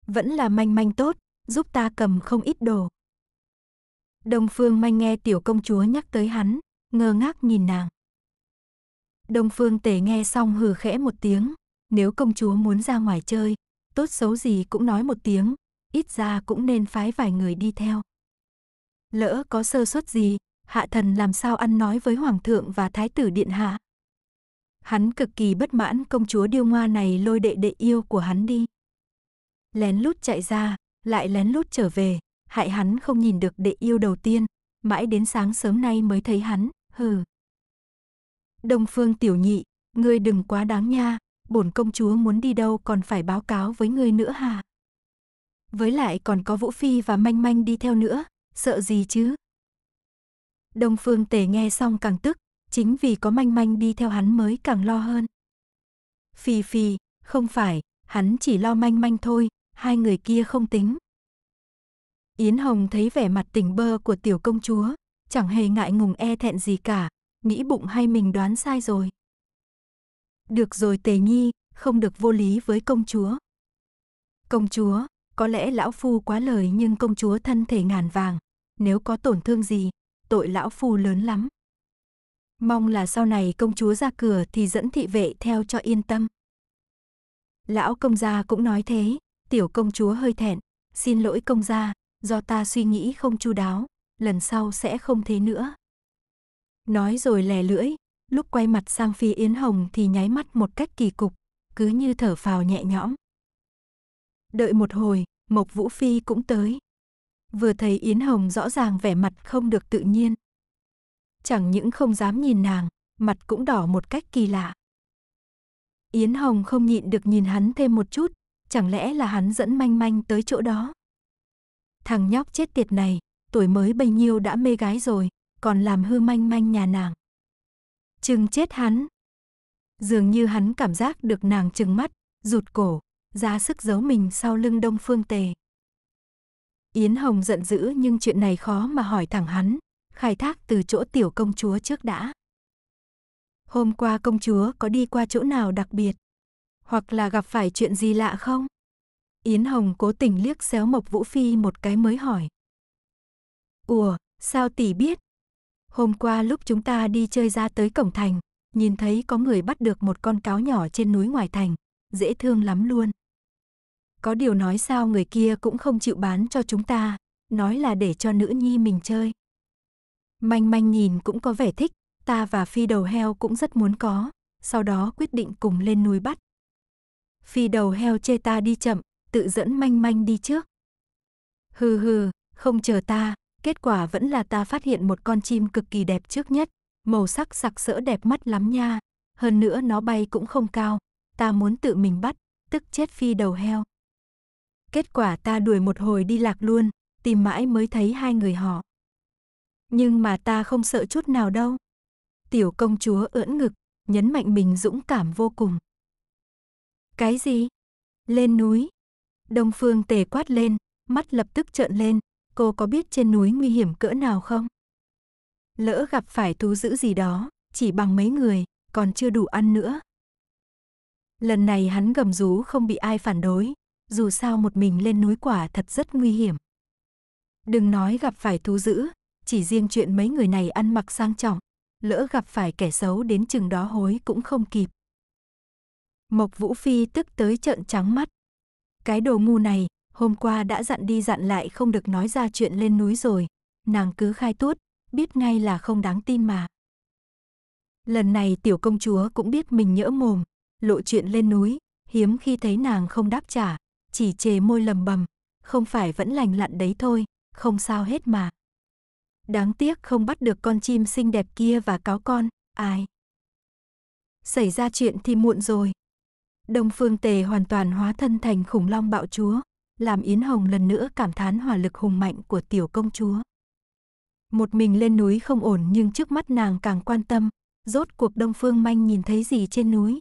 Vẫn là manh manh tốt, giúp ta cầm không ít đồ. Đông Phương manh nghe tiểu công chúa nhắc tới hắn, ngơ ngác nhìn nàng. Đông Phương tể nghe xong hừ khẽ một tiếng, nếu công chúa muốn ra ngoài chơi, tốt xấu gì cũng nói một tiếng, ít ra cũng nên phái vài người đi theo. Lỡ có sơ suất gì, hạ thần làm sao ăn nói với hoàng thượng và thái tử điện hạ. Hắn cực kỳ bất mãn công chúa điêu ngoa này lôi đệ đệ yêu của hắn đi. Lén lút chạy ra, lại lén lút trở về, hại hắn không nhìn được đệ yêu đầu tiên, mãi đến sáng sớm nay mới thấy hắn, hừ. Đông Phương tiểu nhị, ngươi đừng quá đáng nha, bổn công chúa muốn đi đâu còn phải báo cáo với ngươi nữa hà. Với lại còn có Vũ Phi và Manh Manh đi theo nữa, sợ gì chứ? Đông Phương Tề nghe xong càng tức, chính vì có Manh Manh đi theo hắn mới càng lo hơn. Phi Phi, không phải, hắn chỉ lo Manh Manh thôi, hai người kia không tính. Yến Hồng thấy vẻ mặt tỉnh bơ của tiểu công chúa, chẳng hề ngại ngùng e thẹn gì cả, nghĩ bụng hay mình đoán sai rồi. Được rồi Tề Nhi, không được vô lý với công chúa. Công chúa, có lẽ lão phu quá lời nhưng công chúa thân thể ngàn vàng, nếu có tổn thương gì, tội lão phu lớn lắm. Mong là sau này công chúa ra cửa thì dẫn thị vệ theo cho yên tâm. Lão công gia cũng nói thế, tiểu công chúa hơi thẹn, xin lỗi công gia, do ta suy nghĩ không chu đáo, lần sau sẽ không thế nữa. Nói rồi lè lưỡi, lúc quay mặt sang phi Yến Hồng thì nháy mắt một cách kỳ cục, cứ như thở phào nhẹ nhõm. Đợi một hồi, Mộc Vũ Phi cũng tới. Vừa thấy Yến Hồng rõ ràng vẻ mặt không được tự nhiên. Chẳng những không dám nhìn nàng, mặt cũng đỏ một cách kỳ lạ. Yến Hồng không nhịn được nhìn hắn thêm một chút, chẳng lẽ là hắn dẫn manh manh tới chỗ đó. Thằng nhóc chết tiệt này, tuổi mới bấy nhiêu đã mê gái rồi, còn làm hư manh manh nhà nàng. Chừng chết hắn. Dường như hắn cảm giác được nàng chừng mắt, rụt cổ, ra sức giấu mình sau lưng đông phương tề. Yến Hồng giận dữ nhưng chuyện này khó mà hỏi thẳng hắn, khai thác từ chỗ tiểu công chúa trước đã. Hôm qua công chúa có đi qua chỗ nào đặc biệt? Hoặc là gặp phải chuyện gì lạ không? Yến Hồng cố tình liếc xéo Mộc Vũ Phi một cái mới hỏi. Ủa, sao tỷ biết? Hôm qua lúc chúng ta đi chơi ra tới cổng thành, nhìn thấy có người bắt được một con cáo nhỏ trên núi ngoài thành, dễ thương lắm luôn. Có điều nói sao người kia cũng không chịu bán cho chúng ta, nói là để cho nữ nhi mình chơi. Manh manh nhìn cũng có vẻ thích, ta và phi đầu heo cũng rất muốn có, sau đó quyết định cùng lên núi bắt. Phi đầu heo chê ta đi chậm, tự dẫn manh manh đi trước. Hừ hừ, không chờ ta, Kết quả vẫn là ta phát hiện một con chim cực kỳ đẹp trước nhất, màu sắc sặc sỡ đẹp mắt lắm nha, hơn nữa nó bay cũng không cao, ta muốn tự mình bắt, tức chết phi đầu heo. Kết quả ta đuổi một hồi đi lạc luôn, tìm mãi mới thấy hai người họ. Nhưng mà ta không sợ chút nào đâu. Tiểu công chúa ưỡn ngực, nhấn mạnh mình dũng cảm vô cùng. Cái gì? Lên núi. Đông Phương Tề quát lên, mắt lập tức trợn lên, cô có biết trên núi nguy hiểm cỡ nào không? Lỡ gặp phải thú dữ gì đó, chỉ bằng mấy người, còn chưa đủ ăn nữa. Lần này hắn gầm rú không bị ai phản đối, dù sao một mình lên núi quả thật rất nguy hiểm. Đừng nói gặp phải thú dữ, chỉ riêng chuyện mấy người này ăn mặc sang trọng, lỡ gặp phải kẻ xấu đến chừng đó hối cũng không kịp. Mộc Vũ Phi tức tới trợn trắng mắt. Cái đồ ngu này, hôm qua đã dặn đi dặn lại không được nói ra chuyện lên núi rồi, nàng cứ khai tuốt, biết ngay là không đáng tin mà. Lần này tiểu công chúa cũng biết mình nhỡ mồm, lộ chuyện lên núi, hiếm khi thấy nàng không đáp trả, chỉ chề môi lầm bầm, không phải vẫn lành lặn đấy thôi, không sao hết mà. Đáng tiếc không bắt được con chim xinh đẹp kia và cáo con, ai. Xảy ra chuyện thì muộn rồi. Đông Phương Tề hoàn toàn hóa thân thành khủng long bạo chúa, làm Yến Hồng lần nữa cảm thán hỏa lực hùng mạnh của tiểu công chúa. Một mình lên núi không ổn nhưng trước mắt nàng càng quan tâm, rốt cuộc Đông Phương Manh nhìn thấy gì trên núi.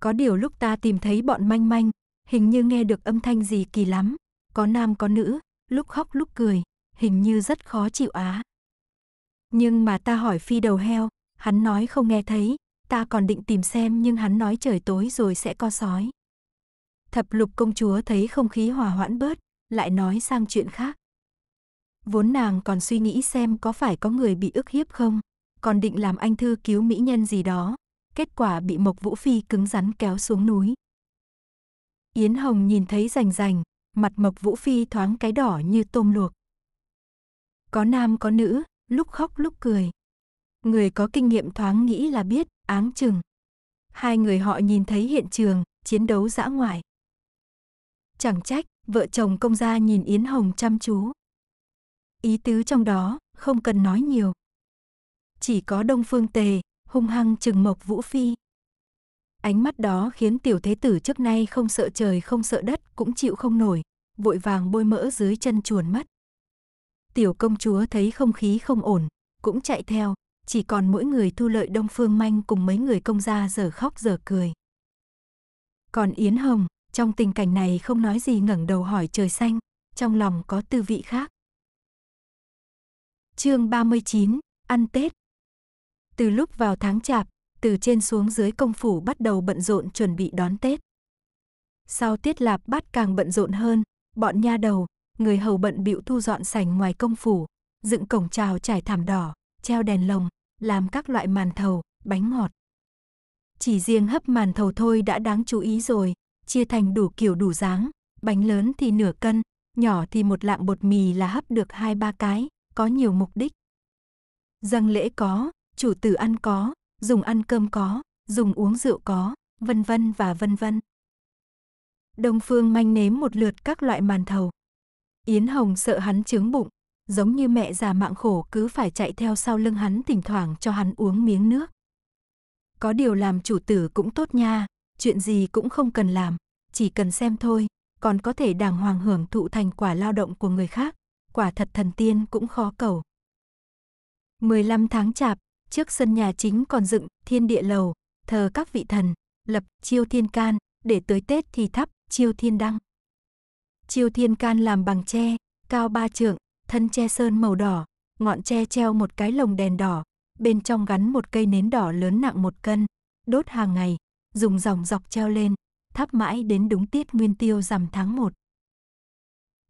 Có điều lúc ta tìm thấy bọn Manh Manh, hình như nghe được âm thanh gì kỳ lắm, có nam có nữ, lúc khóc lúc cười, hình như rất khó chịu á. Nhưng mà ta hỏi phi đầu heo, hắn nói không nghe thấy, ta còn định tìm xem nhưng hắn nói trời tối rồi sẽ có sói. Thập lục công chúa thấy không khí hòa hoãn bớt, lại nói sang chuyện khác. Vốn nàng còn suy nghĩ xem có phải có người bị ức hiếp không, còn định làm anh thư cứu mỹ nhân gì đó, kết quả bị Mộc Vũ Phi cứng rắn kéo xuống núi. Yến Hồng nhìn thấy rành rành, mặt Mộc Vũ Phi thoáng cái đỏ như tôm luộc. Có nam có nữ, lúc khóc lúc cười. Người có kinh nghiệm thoáng nghĩ là biết, áng chừng. Hai người họ nhìn thấy hiện trường, chiến đấu dã ngoại. Chẳng trách, vợ chồng công gia nhìn Yến Hồng chăm chú. Ý tứ trong đó, không cần nói nhiều. Chỉ có Đông Phương Tề, hung hăng chừng mộc Vũ Phi. Ánh mắt đó khiến tiểu thế tử trước nay không sợ trời không sợ đất cũng chịu không nổi, vội vàng bôi mỡ dưới chân chuồn mất. Tiểu công chúa thấy không khí không ổn, cũng chạy theo, chỉ còn mỗi người thu lợi Đông Phương Manh cùng mấy người công gia giờ khóc giờ cười. Còn Yến Hồng, trong tình cảnh này không nói gì ngẩng đầu hỏi trời xanh, trong lòng có tư vị khác. Chương 39, ăn Tết. Từ lúc vào tháng chạp, từ trên xuống dưới công phủ bắt đầu bận rộn chuẩn bị đón Tết. Sau tiết lạp bắt càng bận rộn hơn, bọn nha đầu, người hầu bận bịu thu dọn sảnh ngoài công phủ, dựng cổng chào trải thảm đỏ, treo đèn lồng, làm các loại màn thầu, bánh ngọt. Chỉ riêng hấp màn thầu thôi đã đáng chú ý rồi, chia thành đủ kiểu đủ dáng, bánh lớn thì nửa cân, nhỏ thì một lạng bột mì là hấp được hai ba cái, có nhiều mục đích. Dâng lễ có, chủ tử ăn có, dùng ăn cơm có, dùng uống rượu có, vân vân và vân vân. Đông Phương manh nếm một lượt các loại màn thầu. Yến Hồng sợ hắn chướng bụng, giống như mẹ già mạng khổ cứ phải chạy theo sau lưng hắn thỉnh thoảng cho hắn uống miếng nước. Có điều làm chủ tử cũng tốt nha, chuyện gì cũng không cần làm, chỉ cần xem thôi, còn có thể đàng hoàng hưởng thụ thành quả lao động của người khác, quả thật thần tiên cũng khó cầu. 15 tháng chạp, trước sân nhà chính còn dựng thiên địa lầu, thờ các vị thần, lập chiêu thiên can, để tới Tết thì thắp chiêu thiên đăng. Chiêu thiên can làm bằng tre, cao ba trượng, thân tre sơn màu đỏ, ngọn tre treo một cái lồng đèn đỏ, bên trong gắn một cây nến đỏ lớn nặng một cân, đốt hàng ngày, dùng dòng dọc treo lên, thắp mãi đến đúng tiết nguyên tiêu rằm tháng 1.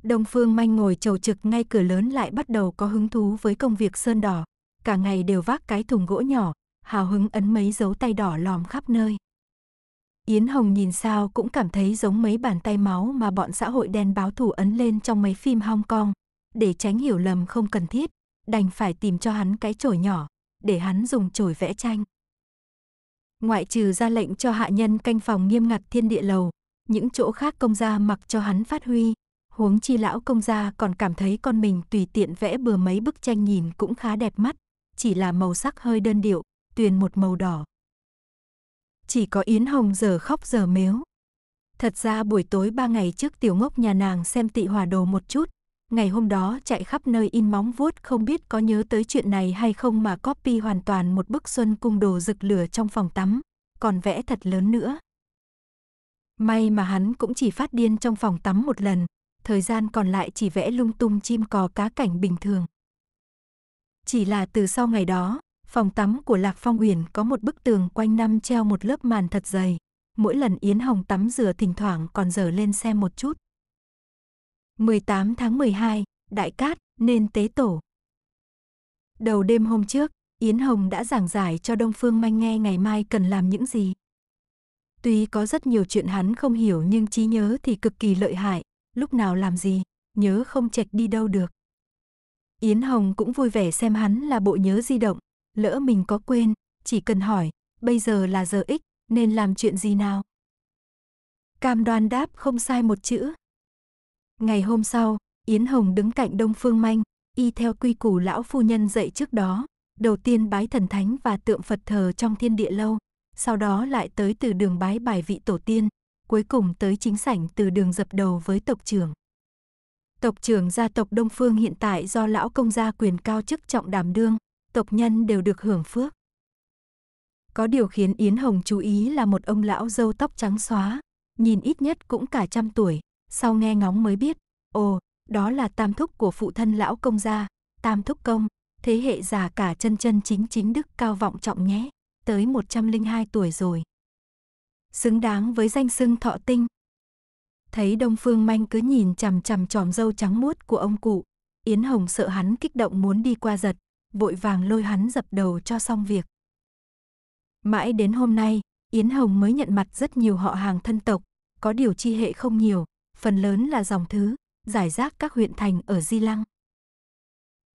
Đông Phương Manh ngồi chầu trực ngay cửa lớn lại bắt đầu có hứng thú với công việc sơn đỏ, cả ngày đều vác cái thùng gỗ nhỏ, hào hứng ấn mấy dấu tay đỏ lòm khắp nơi. Yến Hồng nhìn sao cũng cảm thấy giống mấy bàn tay máu mà bọn xã hội đen báo thủ ấn lên trong mấy phim Hong Kong, để tránh hiểu lầm không cần thiết, đành phải tìm cho hắn cái chổi nhỏ, để hắn dùng chổi vẽ tranh. Ngoại trừ ra lệnh cho hạ nhân canh phòng nghiêm ngặt thiên địa lầu, những chỗ khác công gia mặc cho hắn phát huy. Huống chi lão công gia còn cảm thấy con mình tùy tiện vẽ bừa mấy bức tranh nhìn cũng khá đẹp mắt, chỉ là màu sắc hơi đơn điệu, tuyền một màu đỏ. Chỉ có Yến Hồng giờ khóc giờ mếu. Thật ra buổi tối ba ngày trước tiểu ngốc nhà nàng xem tị hòa đồ một chút, ngày hôm đó chạy khắp nơi in móng vuốt không biết có nhớ tới chuyện này hay không mà copy hoàn toàn một bức xuân cung đồ rực lửa trong phòng tắm, còn vẽ thật lớn nữa. May mà hắn cũng chỉ phát điên trong phòng tắm một lần, thời gian còn lại chỉ vẽ lung tung chim cò cá cảnh bình thường. Chỉ là từ sau ngày đó, phòng tắm của Lạc Phong Uyển có một bức tường quanh năm treo một lớp màn thật dày. Mỗi lần Yến Hồng tắm rửa thỉnh thoảng còn dở lên xem một chút, 18 tháng 12, Đại Cát, nên tế tổ. Đầu đêm hôm trước, Yến Hồng đã giảng giải cho Đông Phương Manh nghe ngày mai cần làm những gì. Tuy có rất nhiều chuyện hắn không hiểu nhưng trí nhớ thì cực kỳ lợi hại, lúc nào làm gì, nhớ không chệch đi đâu được. Yến Hồng cũng vui vẻ xem hắn là bộ nhớ di động, lỡ mình có quên, chỉ cần hỏi, bây giờ là giờ ích, nên làm chuyện gì nào. Cam đoan đáp không sai một chữ, Ngày hôm sau, Yến Hồng đứng cạnh Đông Phương Manh, y theo quy củ lão phu nhân dạy trước đó, đầu tiên bái thần thánh và tượng Phật thờ trong thiên địa lâu, sau đó lại tới từ đường bái bài vị tổ tiên, cuối cùng tới chính sảnh từ đường dập đầu với tộc trưởng. Tộc trưởng gia tộc Đông Phương hiện tại do lão công gia quyền cao chức trọng đảm đương, tộc nhân đều được hưởng phước. Có điều khiến Yến Hồng chú ý là một ông lão dâu tóc trắng xóa, nhìn ít nhất cũng cả trăm tuổi, sau nghe ngóng mới biết, ồ, đó là tam thúc của phụ thân lão công gia, tam thúc công, thế hệ già cả chân chân chính chính đức cao vọng trọng nhé, tới 102 tuổi rồi. Xứng đáng với danh xưng thọ tinh. Thấy Đông Phương Manh cứ nhìn chằm chằm tròm dâu trắng muốt của ông cụ, Yến Hồng sợ hắn kích động muốn đi qua giật, vội vàng lôi hắn dập đầu cho xong việc. Mãi đến hôm nay, Yến Hồng mới nhận mặt rất nhiều họ hàng thân tộc, có điều chi hệ không nhiều, phần lớn là dòng thứ, giải rác các huyện thành ở Di Lăng.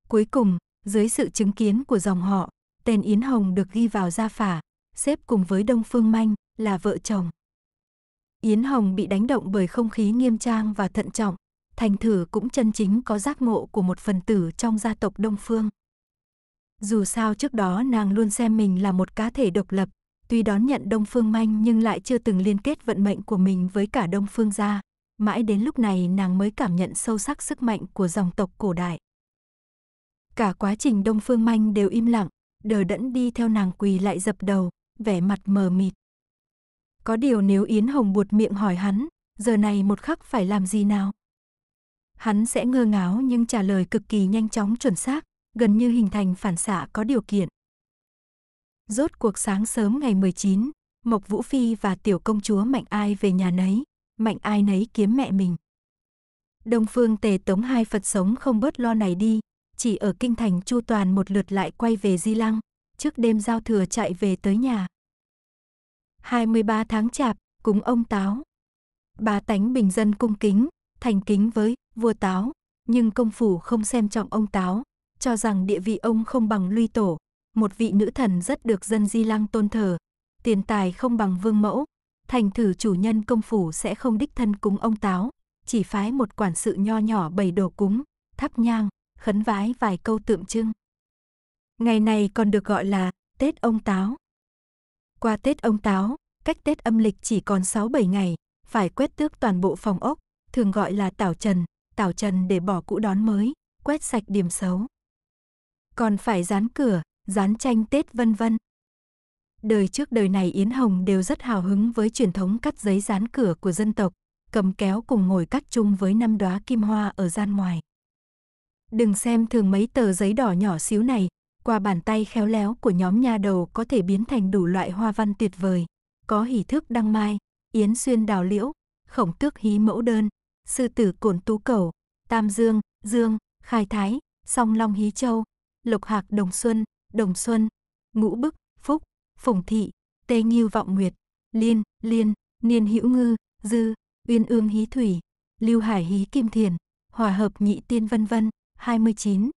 Cuối cùng, dưới sự chứng kiến của dòng họ, tên Yến Hồng được ghi vào gia phả, xếp cùng với Đông Phương Manh là vợ chồng. Yến Hồng bị đánh động bởi không khí nghiêm trang và thận trọng, thành thử cũng chân chính có giác ngộ của một phần tử trong gia tộc Đông Phương. Dù sao trước đó nàng luôn xem mình là một cá thể độc lập, tuy đón nhận Đông Phương Manh nhưng lại chưa từng liên kết vận mệnh của mình với cả Đông Phương gia mãi đến lúc này nàng mới cảm nhận sâu sắc sức mạnh của dòng tộc cổ đại. Cả quá trình Đông Phương Manh đều im lặng, đờ đẫn đi theo nàng quỳ lại dập đầu, vẻ mặt mờ mịt. Có điều nếu Yến Hồng buột miệng hỏi hắn, giờ này một khắc phải làm gì nào? Hắn sẽ ngơ ngáo nhưng trả lời cực kỳ nhanh chóng chuẩn xác, gần như hình thành phản xạ có điều kiện. Rốt cuộc sáng sớm ngày 19, Mộc Vũ Phi và tiểu công chúa Mạnh Ai về nhà nấy, mạnh ai nấy kiếm mẹ mình. Đông Phương Tề Tống hai Phật sống không bớt lo này đi, chỉ ở kinh thành Chu Toàn một lượt lại quay về Di Lăng, trước đêm giao thừa chạy về tới nhà. 23 tháng chạp, cúng ông táo. Bà tánh bình dân cung kính, thành kính với vua táo, nhưng công phủ không xem trọng ông táo, cho rằng địa vị ông không bằng Luy Tổ, một vị nữ thần rất được dân Di Lăng tôn thờ, tiền tài không bằng vương mẫu, thành thử chủ nhân công phủ sẽ không đích thân cúng ông táo, chỉ phái một quản sự nho nhỏ bày đồ cúng, thắp nhang, khấn vái vài câu tượng trưng. Ngày này còn được gọi là Tết ông táo. Qua Tết ông táo, cách Tết âm lịch chỉ còn 6-7 ngày, phải quét tước toàn bộ phòng ốc, thường gọi là tảo trần, tảo trần để bỏ cũ đón mới, quét sạch điểm xấu. Còn phải dán cửa, dán tranh Tết vân vân, đời trước đời này Yến Hồng đều rất hào hứng với truyền thống cắt giấy dán cửa của dân tộc, cầm kéo cùng ngồi cắt chung với năm đóa kim hoa ở gian ngoài. Đừng xem thường mấy tờ giấy đỏ nhỏ xíu này, qua bàn tay khéo léo của nhóm nha đầu có thể biến thành đủ loại hoa văn tuyệt vời. Có hỷ thước đăng mai, yến xuyên đào liễu, khổng tước hí mẫu đơn, sư tử cổn tú cầu, tam dương, dương, khai thái, song long hí châu, lục hạc đồng xuân, đồng xuân, ngũ bức, Phùng Thị, Tê Nghiêu Vọng Nguyệt, Liên, Liên, Niên Hữu Ngư, Dư, Uyên Ương Hí Thủy, Lưu Hải Hí Kim Thiền, Hòa Hợp Nhị Tiên vân vân, 29.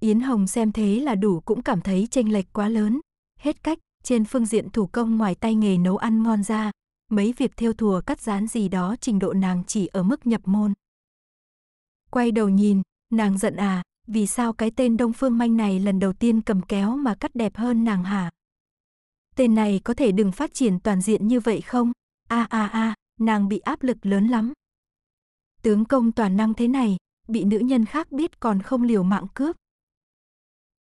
Yến Hồng xem thế là đủ cũng cảm thấy tranh lệch quá lớn. Hết cách, trên phương diện thủ công ngoài tay nghề nấu ăn ngon ra, mấy việc theo thùa cắt dán gì đó trình độ nàng chỉ ở mức nhập môn. Quay đầu nhìn, nàng giận à, vì sao cái tên Đông Phương Manh này lần đầu tiên cầm kéo mà cắt đẹp hơn nàng hả? tên này có thể đừng phát triển toàn diện như vậy không? A a a, nàng bị áp lực lớn lắm. Tướng công toàn năng thế này, bị nữ nhân khác biết còn không liều mạng cướp.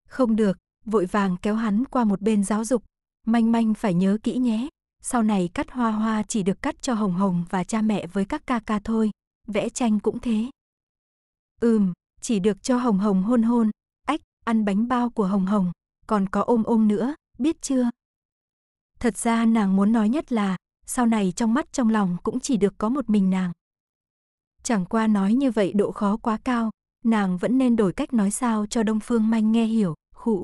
Không được, vội vàng kéo hắn qua một bên giáo dục, manh manh phải nhớ kỹ nhé, sau này cắt hoa hoa chỉ được cắt cho Hồng Hồng và cha mẹ với các ca ca thôi, vẽ tranh cũng thế. Ừm, chỉ được cho Hồng Hồng hôn hôn, ách, ăn bánh bao của Hồng Hồng, còn có ôm ôm nữa, biết chưa? Thật ra nàng muốn nói nhất là, sau này trong mắt trong lòng cũng chỉ được có một mình nàng. Chẳng qua nói như vậy độ khó quá cao, nàng vẫn nên đổi cách nói sao cho Đông Phương Manh nghe hiểu, khụ.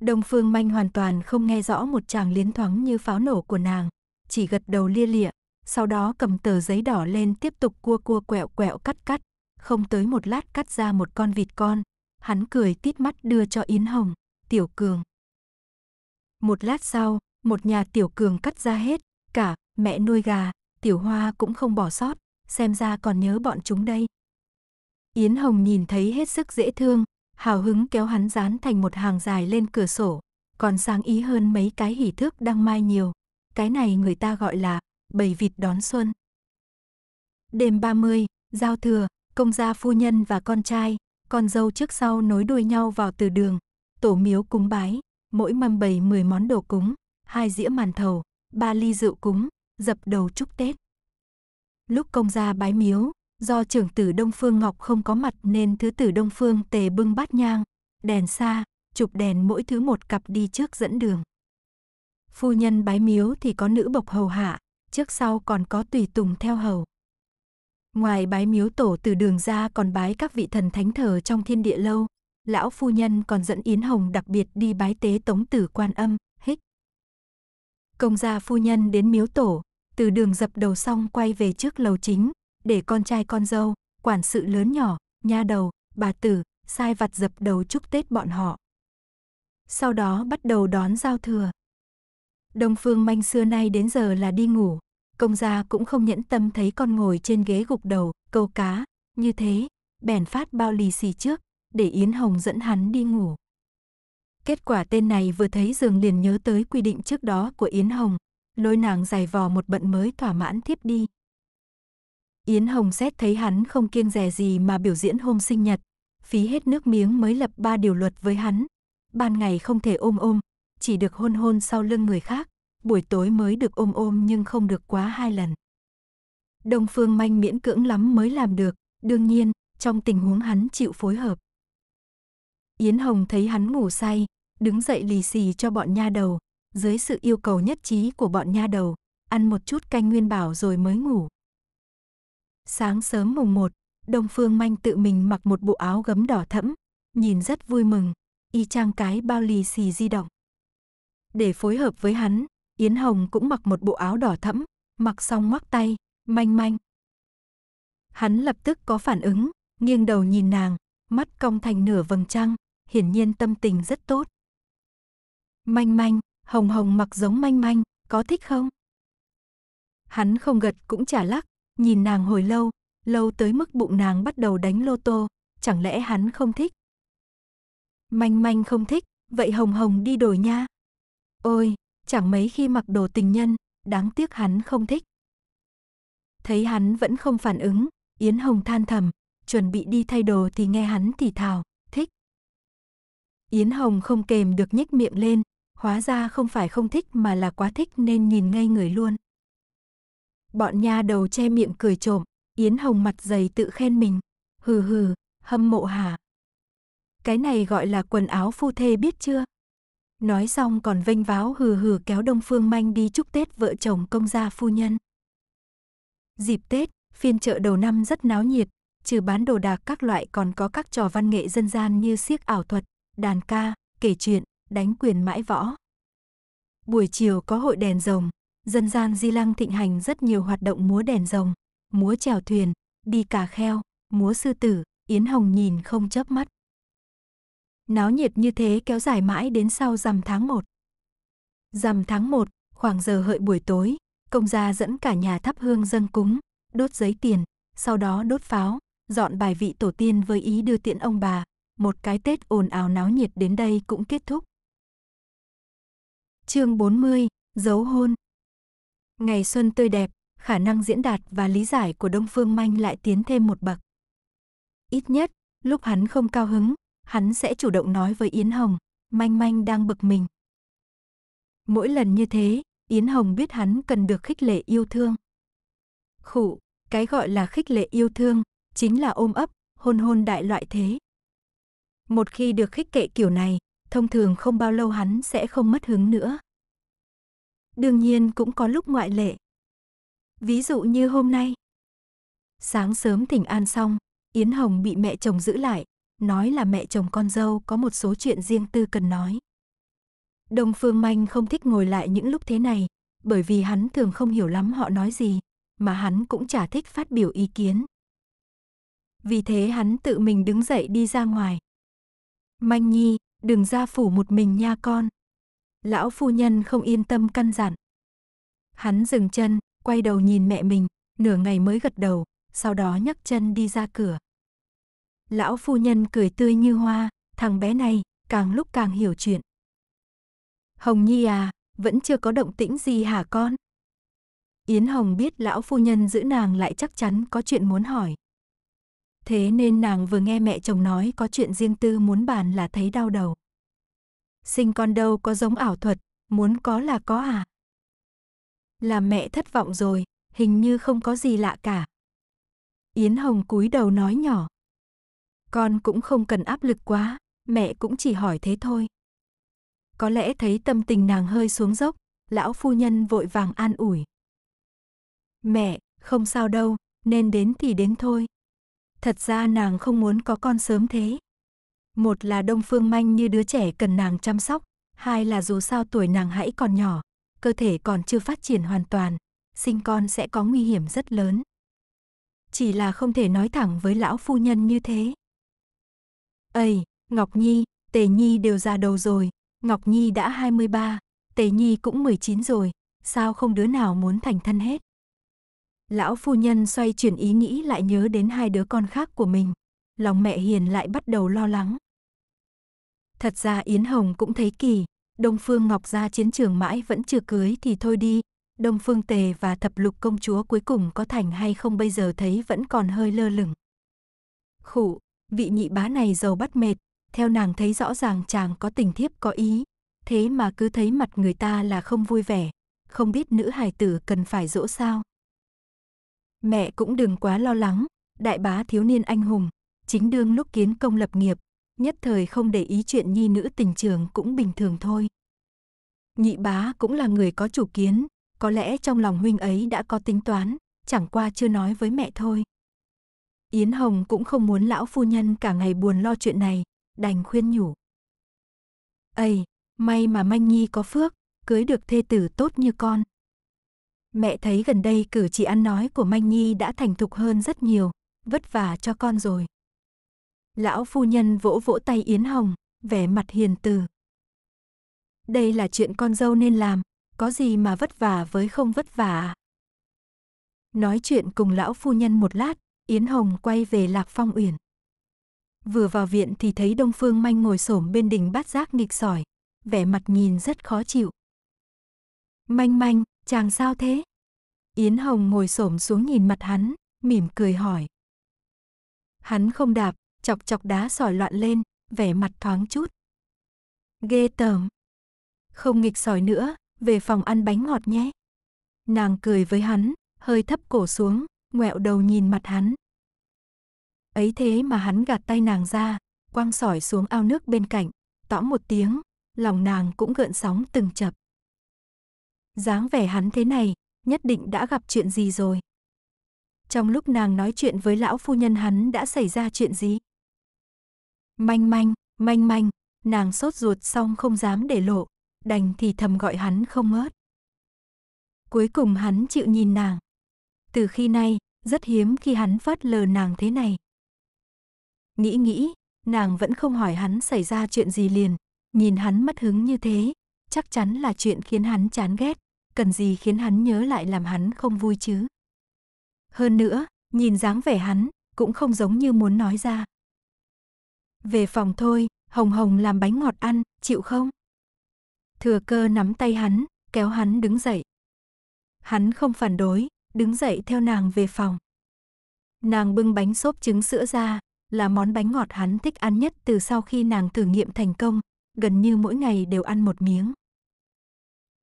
Đông Phương Manh hoàn toàn không nghe rõ một chàng liến thoáng như pháo nổ của nàng, chỉ gật đầu lia lịa, sau đó cầm tờ giấy đỏ lên tiếp tục cua cua quẹo quẹo cắt cắt, không tới một lát cắt ra một con vịt con. Hắn cười tít mắt đưa cho Yến Hồng, Tiểu Cường. Một lát sau, một nhà tiểu cường cắt ra hết, cả mẹ nuôi gà, tiểu hoa cũng không bỏ sót, xem ra còn nhớ bọn chúng đây. Yến Hồng nhìn thấy hết sức dễ thương, hào hứng kéo hắn dán thành một hàng dài lên cửa sổ, còn sáng ý hơn mấy cái hỉ thước đăng mai nhiều. Cái này người ta gọi là bầy vịt đón xuân. Đêm 30, giao thừa, công gia phu nhân và con trai, con dâu trước sau nối đuôi nhau vào từ đường, tổ miếu cúng bái, mỗi mâm bày 10 món đồ cúng, hai dĩa màn thầu, ba ly rượu cúng, dập đầu chúc Tết. Lúc công gia bái miếu, do trưởng tử Đông Phương Ngọc không có mặt nên thứ tử Đông Phương tề bưng bát nhang, đèn xa, chụp đèn mỗi thứ một cặp đi trước dẫn đường. Phu nhân bái miếu thì có nữ bộc hầu hạ, trước sau còn có tùy tùng theo hầu. Ngoài bái miếu tổ từ đường ra còn bái các vị thần thánh thờ trong thiên địa lâu, lão phu nhân còn dẫn Yến Hồng đặc biệt đi bái tế tống tử quan âm, hích. Công gia phu nhân đến miếu tổ, từ đường dập đầu xong quay về trước lầu chính, để con trai con dâu, quản sự lớn nhỏ, nha đầu, bà tử, sai vặt dập đầu chúc Tết bọn họ. Sau đó bắt đầu đón giao thừa. Đông Phương Manh xưa nay đến giờ là đi ngủ, công gia cũng không nhẫn tâm thấy con ngồi trên ghế gục đầu, câu cá, như thế, bèn phát bao lì xì trước, để Yến Hồng dẫn hắn đi ngủ. Kết quả tên này vừa thấy giường liền nhớ tới quy định trước đó của Yến Hồng, lôi nàng dài vò một bận mới thỏa mãn thiếp đi. Yến Hồng xét thấy hắn không kiêng dè gì mà biểu diễn hôm sinh nhật, phí hết nước miếng mới lập ba điều luật với hắn. Ban ngày không thể ôm ôm, chỉ được hôn hôn sau lưng người khác, buổi tối mới được ôm ôm nhưng không được quá hai lần. Đông Phương Manh miễn cưỡng lắm mới làm được, đương nhiên, trong tình huống hắn chịu phối hợp. Yến Hồng thấy hắn ngủ say, đứng dậy lì xì cho bọn nha đầu, dưới sự yêu cầu nhất trí của bọn nha đầu, ăn một chút canh nguyên bảo rồi mới ngủ. Sáng sớm mùng 1, Đông Phương Manh tự mình mặc một bộ áo gấm đỏ thẫm, nhìn rất vui mừng, y chang cái bao lì xì di động. Để phối hợp với hắn, Yến Hồng cũng mặc một bộ áo đỏ thẫm, mặc xong ngoắc tay, manh manh. Hắn lập tức có phản ứng, nghiêng đầu nhìn nàng, mắt cong thành nửa vầng trăng, hiển nhiên tâm tình rất tốt. Manh manh, hồng hồng mặc giống manh manh, có thích không? Hắn không gật cũng chả lắc, nhìn nàng hồi lâu, lâu tới mức bụng nàng bắt đầu đánh lô tô, chẳng lẽ hắn không thích? Manh manh không thích, vậy hồng hồng đi đổi nha. Ôi, chẳng mấy khi mặc đồ tình nhân, đáng tiếc hắn không thích. Thấy hắn vẫn không phản ứng, Yến Hồng than thầm, chuẩn bị đi thay đồ thì nghe hắn thì thào. Yến Hồng không kềm được nhếch miệng lên, hóa ra không phải không thích mà là quá thích nên nhìn ngây người luôn. Bọn nha đầu che miệng cười trộm, Yến Hồng mặt dày tự khen mình. Hừ hừ, hâm mộ hả? Cái này gọi là quần áo phu thê biết chưa? Nói xong còn vênh váo hừ hừ kéo Đông Phương Manh đi chúc Tết vợ chồng công gia phu nhân. Dịp Tết, phiên chợ đầu năm rất náo nhiệt, trừ bán đồ đạc các loại còn có các trò văn nghệ dân gian như siếc ảo thuật, đàn ca, kể chuyện, đánh quyền mãi võ. Buổi chiều có hội đèn rồng, dân gian Di Lăng thịnh hành rất nhiều hoạt động múa đèn rồng, múa chèo thuyền, đi cà kheo, múa sư tử, Yến Hồng nhìn không chớp mắt. Náo nhiệt như thế kéo dài mãi đến sau rằm tháng 1. Rằm tháng 1, khoảng giờ hợi buổi tối, công gia dẫn cả nhà thắp hương dâng cúng, đốt giấy tiền, sau đó đốt pháo, dọn bài vị tổ tiên với ý đưa tiễn ông bà, một cái Tết ồn ào náo nhiệt đến đây cũng kết thúc. Chương 40, dấu hôn. Ngày xuân tươi đẹp, khả năng diễn đạt và lý giải của Đông Phương Manh lại tiến thêm một bậc. Ít nhất, lúc hắn không cao hứng, hắn sẽ chủ động nói với Yến Hồng, Manh Manh đang bực mình. Mỗi lần như thế, Yến Hồng biết hắn cần được khích lệ yêu thương. Khủ, cái gọi là khích lệ yêu thương, chính là ôm ấp, hôn hôn đại loại thế. Một khi được khích kệ kiểu này, thông thường không bao lâu hắn sẽ không mất hứng nữa. Đương nhiên cũng có lúc ngoại lệ. Ví dụ như hôm nay. Sáng sớm thỉnh an xong, Yến Hồng bị mẹ chồng giữ lại, nói là mẹ chồng con dâu có một số chuyện riêng tư cần nói. Đông Phương Manh không thích ngồi lại những lúc thế này, bởi vì hắn thường không hiểu lắm họ nói gì, mà hắn cũng chả thích phát biểu ý kiến. Vì thế hắn tự mình đứng dậy đi ra ngoài, Manh Nhi, đừng ra phủ một mình nha con. Lão phu nhân không yên tâm căn dặn. Hắn dừng chân, quay đầu nhìn mẹ mình, nửa ngày mới gật đầu, sau đó nhấc chân đi ra cửa. Lão phu nhân cười tươi như hoa, thằng bé này càng lúc càng hiểu chuyện. Hồng Nhi à, vẫn chưa có động tĩnh gì hả con? Yến Hồng biết lão phu nhân giữ nàng lại chắc chắn có chuyện muốn hỏi. Thế nên nàng vừa nghe mẹ chồng nói có chuyện riêng tư muốn bàn là thấy đau đầu. Sinh con đâu có giống ảo thuật, muốn có là có à? Làm mẹ thất vọng rồi, hình như không có gì lạ cả. Yến Hồng cúi đầu nói nhỏ. Con cũng không cần áp lực quá, mẹ cũng chỉ hỏi thế thôi. Có lẽ thấy tâm tình nàng hơi xuống dốc, lão phu nhân vội vàng an ủi. Mẹ, không sao đâu, nên đến thì đến thôi thật ra nàng không muốn có con sớm thế. Một là Đông Phương Manh như đứa trẻ cần nàng chăm sóc, hai là dù sao tuổi nàng hãy còn nhỏ, cơ thể còn chưa phát triển hoàn toàn, sinh con sẽ có nguy hiểm rất lớn. Chỉ là không thể nói thẳng với lão phu nhân như thế. Ây, Ngọc Nhi, Tề Nhi đều già đầu rồi, Ngọc Nhi đã 23, Tề Nhi cũng 19 rồi, sao không đứa nào muốn thành thân hết. Lão phu nhân xoay chuyển ý nghĩ lại nhớ đến hai đứa con khác của mình. Lòng mẹ hiền lại bắt đầu lo lắng. Thật ra Yến Hồng cũng thấy kỳ, Đông Phương Ngọc ra chiến trường mãi vẫn chưa cưới thì thôi đi. Đông Phương Tề và Thập Lục Công Chúa cuối cùng có thành hay không bây giờ thấy vẫn còn hơi lơ lửng. Khủ, vị nhị bá này giàu bắt mệt, theo nàng thấy rõ ràng chàng có tình thiếp có ý, thế mà cứ thấy mặt người ta là không vui vẻ, không biết nữ hài tử cần phải dỗ sao. Mẹ cũng đừng quá lo lắng, đại bá thiếu niên anh hùng, chính đương lúc kiến công lập nghiệp, nhất thời không để ý chuyện nhi nữ tình trường cũng bình thường thôi. Nhị bá cũng là người có chủ kiến, có lẽ trong lòng huynh ấy đã có tính toán, chẳng qua chưa nói với mẹ thôi. Yến Hồng cũng không muốn lão phu nhân cả ngày buồn lo chuyện này, đành khuyên nhủ. Ây, may mà Manh Nhi có phước, cưới được thê tử tốt như con. Mẹ thấy gần đây cử chỉ ăn nói của Manh Nhi đã thành thục hơn rất nhiều, vất vả cho con rồi. Lão phu nhân vỗ vỗ tay Yến Hồng, vẻ mặt hiền từ. Đây là chuyện con dâu nên làm, có gì mà vất vả với không vất vả. À? Nói chuyện cùng lão phu nhân một lát, Yến Hồng quay về Lạc Phong Uyển. Vừa vào viện thì thấy Đông Phương Manh ngồi xổm bên đỉnh bát giác nghịch sỏi, vẻ mặt nhìn rất khó chịu. Manh manh, Chàng sao thế? Yến Hồng ngồi xổm xuống nhìn mặt hắn, mỉm cười hỏi. Hắn không đạp, chọc chọc đá sỏi loạn lên, vẻ mặt thoáng chút. Ghê tởm. Không nghịch sỏi nữa, về phòng ăn bánh ngọt nhé. Nàng cười với hắn, hơi thấp cổ xuống, ngoẹo đầu nhìn mặt hắn. Ấy thế mà hắn gạt tay nàng ra, quăng sỏi xuống ao nước bên cạnh, tõm một tiếng, lòng nàng cũng gợn sóng từng chập dáng vẻ hắn thế này, nhất định đã gặp chuyện gì rồi. Trong lúc nàng nói chuyện với lão phu nhân hắn đã xảy ra chuyện gì? Manh manh, manh manh, nàng sốt ruột xong không dám để lộ, đành thì thầm gọi hắn không ngớt. Cuối cùng hắn chịu nhìn nàng. Từ khi nay, rất hiếm khi hắn phớt lờ nàng thế này. Nghĩ nghĩ, nàng vẫn không hỏi hắn xảy ra chuyện gì liền, nhìn hắn mất hứng như thế, chắc chắn là chuyện khiến hắn chán ghét, cần gì khiến hắn nhớ lại làm hắn không vui chứ. Hơn nữa, nhìn dáng vẻ hắn, cũng không giống như muốn nói ra. Về phòng thôi, Hồng Hồng làm bánh ngọt ăn, chịu không? Thừa cơ nắm tay hắn, kéo hắn đứng dậy. Hắn không phản đối, đứng dậy theo nàng về phòng. Nàng bưng bánh xốp trứng sữa ra, là món bánh ngọt hắn thích ăn nhất từ sau khi nàng thử nghiệm thành công, gần như mỗi ngày đều ăn một miếng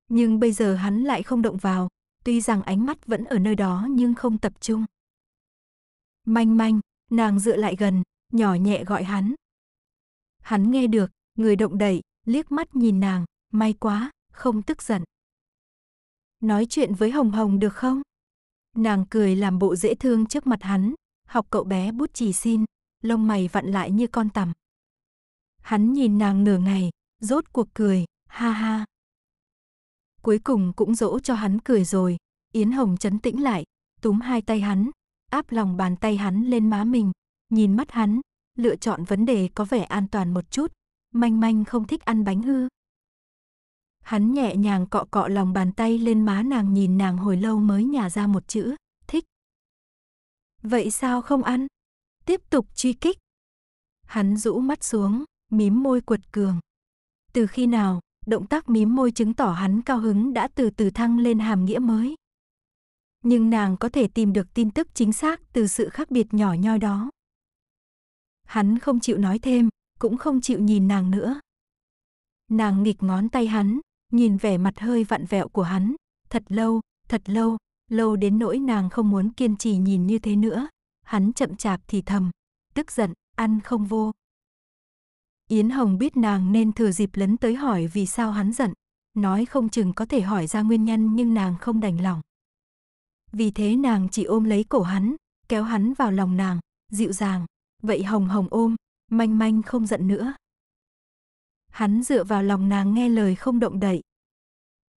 nhưng bây giờ hắn lại không động vào, tuy rằng ánh mắt vẫn ở nơi đó nhưng không tập trung. Manh manh, nàng dựa lại gần, nhỏ nhẹ gọi hắn. Hắn nghe được, người động đẩy, liếc mắt nhìn nàng, may quá, không tức giận. Nói chuyện với Hồng Hồng được không? Nàng cười làm bộ dễ thương trước mặt hắn, học cậu bé bút chì xin, lông mày vặn lại như con tằm. Hắn nhìn nàng nửa ngày, rốt cuộc cười, ha ha cuối cùng cũng dỗ cho hắn cười rồi. Yến Hồng chấn tĩnh lại, túm hai tay hắn, áp lòng bàn tay hắn lên má mình, nhìn mắt hắn, lựa chọn vấn đề có vẻ an toàn một chút, manh manh không thích ăn bánh hư. Hắn nhẹ nhàng cọ cọ lòng bàn tay lên má nàng nhìn nàng hồi lâu mới nhả ra một chữ, thích. Vậy sao không ăn? Tiếp tục truy kích. Hắn rũ mắt xuống, mím môi quật cường. Từ khi nào, động tác mím môi chứng tỏ hắn cao hứng đã từ từ thăng lên hàm nghĩa mới. Nhưng nàng có thể tìm được tin tức chính xác từ sự khác biệt nhỏ nhoi đó. Hắn không chịu nói thêm, cũng không chịu nhìn nàng nữa. Nàng nghịch ngón tay hắn, nhìn vẻ mặt hơi vặn vẹo của hắn, thật lâu, thật lâu, lâu đến nỗi nàng không muốn kiên trì nhìn như thế nữa. Hắn chậm chạp thì thầm, tức giận, ăn không vô, Yến Hồng biết nàng nên thừa dịp lấn tới hỏi vì sao hắn giận, nói không chừng có thể hỏi ra nguyên nhân nhưng nàng không đành lòng. Vì thế nàng chỉ ôm lấy cổ hắn, kéo hắn vào lòng nàng, dịu dàng, vậy Hồng Hồng ôm, manh manh không giận nữa. Hắn dựa vào lòng nàng nghe lời không động đậy.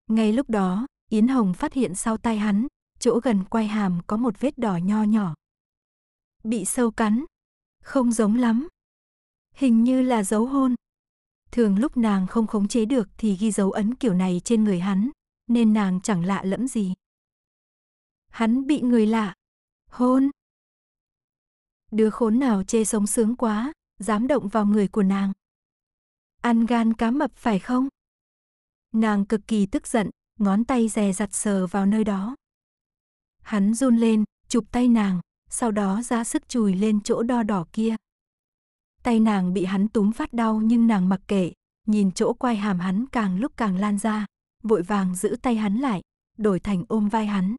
Ngay lúc đó, Yến Hồng phát hiện sau tay hắn, chỗ gần quay hàm có một vết đỏ nho nhỏ. Bị sâu cắn, không giống lắm, hình như là dấu hôn. Thường lúc nàng không khống chế được thì ghi dấu ấn kiểu này trên người hắn, nên nàng chẳng lạ lẫm gì. Hắn bị người lạ. Hôn. Đứa khốn nào chê sống sướng quá, dám động vào người của nàng. Ăn gan cá mập phải không? Nàng cực kỳ tức giận, ngón tay dè dặt sờ vào nơi đó. Hắn run lên, chụp tay nàng, sau đó ra sức chùi lên chỗ đo đỏ kia. Tay nàng bị hắn túm phát đau nhưng nàng mặc kệ, nhìn chỗ quai hàm hắn càng lúc càng lan ra, vội vàng giữ tay hắn lại, đổi thành ôm vai hắn.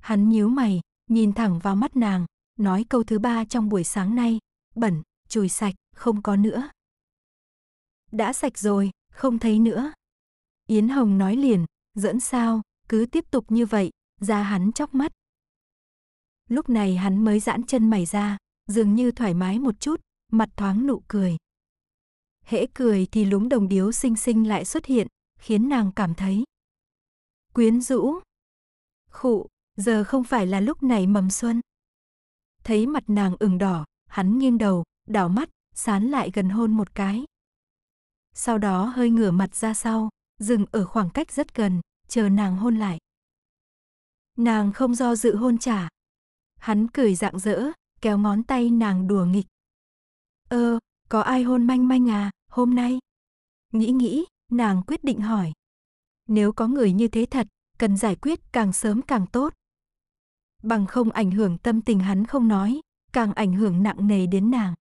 Hắn nhíu mày, nhìn thẳng vào mắt nàng, nói câu thứ ba trong buổi sáng nay, bẩn, chùi sạch, không có nữa. Đã sạch rồi, không thấy nữa. Yến Hồng nói liền, dẫn sao, cứ tiếp tục như vậy, ra hắn chóc mắt. Lúc này hắn mới giãn chân mày ra, dường như thoải mái một chút, mặt thoáng nụ cười. Hễ cười thì lúng đồng điếu xinh xinh lại xuất hiện, khiến nàng cảm thấy quyến rũ. Khụ, giờ không phải là lúc này mầm xuân. Thấy mặt nàng ửng đỏ, hắn nghiêng đầu, đảo mắt, sán lại gần hôn một cái. Sau đó hơi ngửa mặt ra sau, dừng ở khoảng cách rất gần, chờ nàng hôn lại. Nàng không do dự hôn trả. Hắn cười rạng rỡ, kéo ngón tay nàng đùa nghịch. Ơ, ờ, có ai hôn manh manh à, hôm nay? Nghĩ nghĩ, nàng quyết định hỏi. Nếu có người như thế thật, cần giải quyết càng sớm càng tốt. Bằng không ảnh hưởng tâm tình hắn không nói, càng ảnh hưởng nặng nề đến nàng.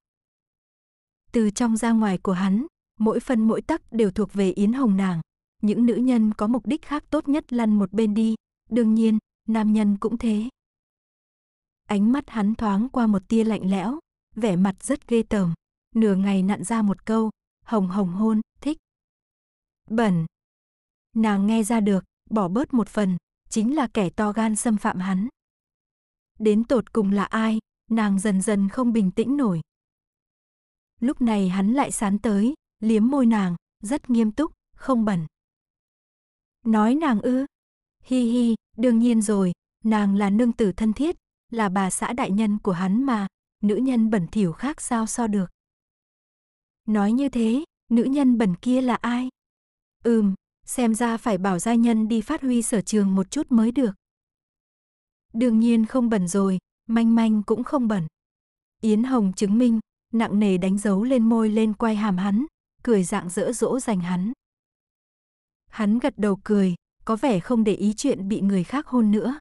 Từ trong ra ngoài của hắn, mỗi phân mỗi tắc đều thuộc về Yến Hồng nàng. Những nữ nhân có mục đích khác tốt nhất lăn một bên đi, đương nhiên, nam nhân cũng thế. Ánh mắt hắn thoáng qua một tia lạnh lẽo, vẻ mặt rất ghê tởm. Nửa ngày nặn ra một câu, hồng hồng hôn, thích. Bẩn. Nàng nghe ra được, bỏ bớt một phần, chính là kẻ to gan xâm phạm hắn. Đến tột cùng là ai, nàng dần dần không bình tĩnh nổi. Lúc này hắn lại sán tới, liếm môi nàng, rất nghiêm túc, không bẩn. Nói nàng ư? Hi hi, đương nhiên rồi, nàng là nương tử thân thiết, là bà xã đại nhân của hắn mà, nữ nhân bẩn thỉu khác sao so được. Nói như thế, nữ nhân bẩn kia là ai? Ừm, xem ra phải bảo gia nhân đi phát huy sở trường một chút mới được. Đương nhiên không bẩn rồi, manh manh cũng không bẩn. Yến Hồng chứng minh, nặng nề đánh dấu lên môi lên quay hàm hắn, cười dạng dỡ dỗ dành hắn. Hắn gật đầu cười, có vẻ không để ý chuyện bị người khác hôn nữa.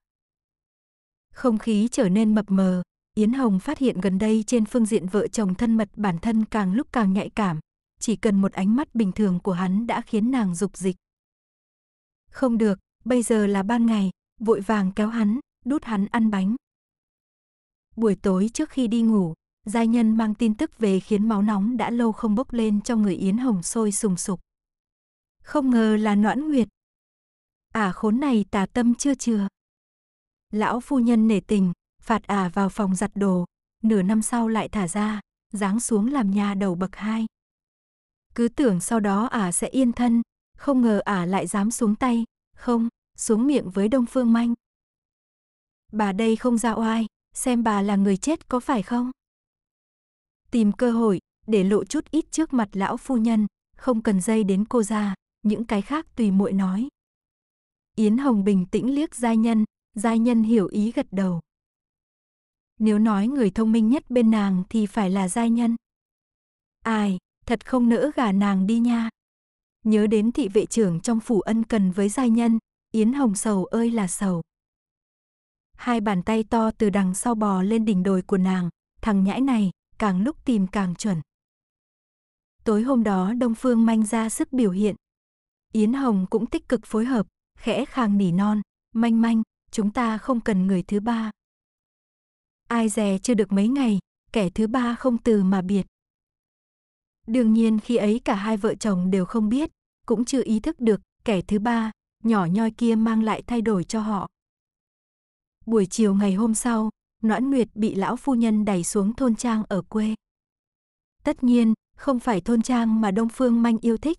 Không khí trở nên mập mờ, Yến Hồng phát hiện gần đây trên phương diện vợ chồng thân mật bản thân càng lúc càng nhạy cảm, chỉ cần một ánh mắt bình thường của hắn đã khiến nàng dục dịch. Không được, bây giờ là ban ngày, vội vàng kéo hắn, đút hắn ăn bánh. Buổi tối trước khi đi ngủ, giai nhân mang tin tức về khiến máu nóng đã lâu không bốc lên trong người Yến Hồng sôi sùng sục. Không ngờ là noãn nguyệt. À khốn này tà tâm chưa chưa. Lão phu nhân nể tình, phạt ả vào phòng giặt đồ, nửa năm sau lại thả ra, giáng xuống làm nhà đầu bậc hai. Cứ tưởng sau đó ả sẽ yên thân, không ngờ ả lại dám xuống tay, không, xuống miệng với Đông Phương Manh. Bà đây không ra oai, xem bà là người chết có phải không? Tìm cơ hội, để lộ chút ít trước mặt lão phu nhân, không cần dây đến cô ra, những cái khác tùy muội nói. Yến Hồng bình tĩnh liếc giai nhân, Giai nhân hiểu ý gật đầu. Nếu nói người thông minh nhất bên nàng thì phải là giai nhân. Ai, thật không nỡ gả nàng đi nha. Nhớ đến thị vệ trưởng trong phủ ân cần với giai nhân, Yến Hồng sầu ơi là sầu. Hai bàn tay to từ đằng sau bò lên đỉnh đồi của nàng, thằng nhãi này, càng lúc tìm càng chuẩn. Tối hôm đó Đông Phương manh ra sức biểu hiện. Yến Hồng cũng tích cực phối hợp, khẽ khàng nỉ non, manh manh, chúng ta không cần người thứ ba. Ai dè chưa được mấy ngày, kẻ thứ ba không từ mà biệt. Đương nhiên khi ấy cả hai vợ chồng đều không biết, cũng chưa ý thức được kẻ thứ ba, nhỏ nhoi kia mang lại thay đổi cho họ. Buổi chiều ngày hôm sau, Noãn Nguyệt bị lão phu nhân đẩy xuống thôn trang ở quê. Tất nhiên, không phải thôn trang mà Đông Phương Manh yêu thích,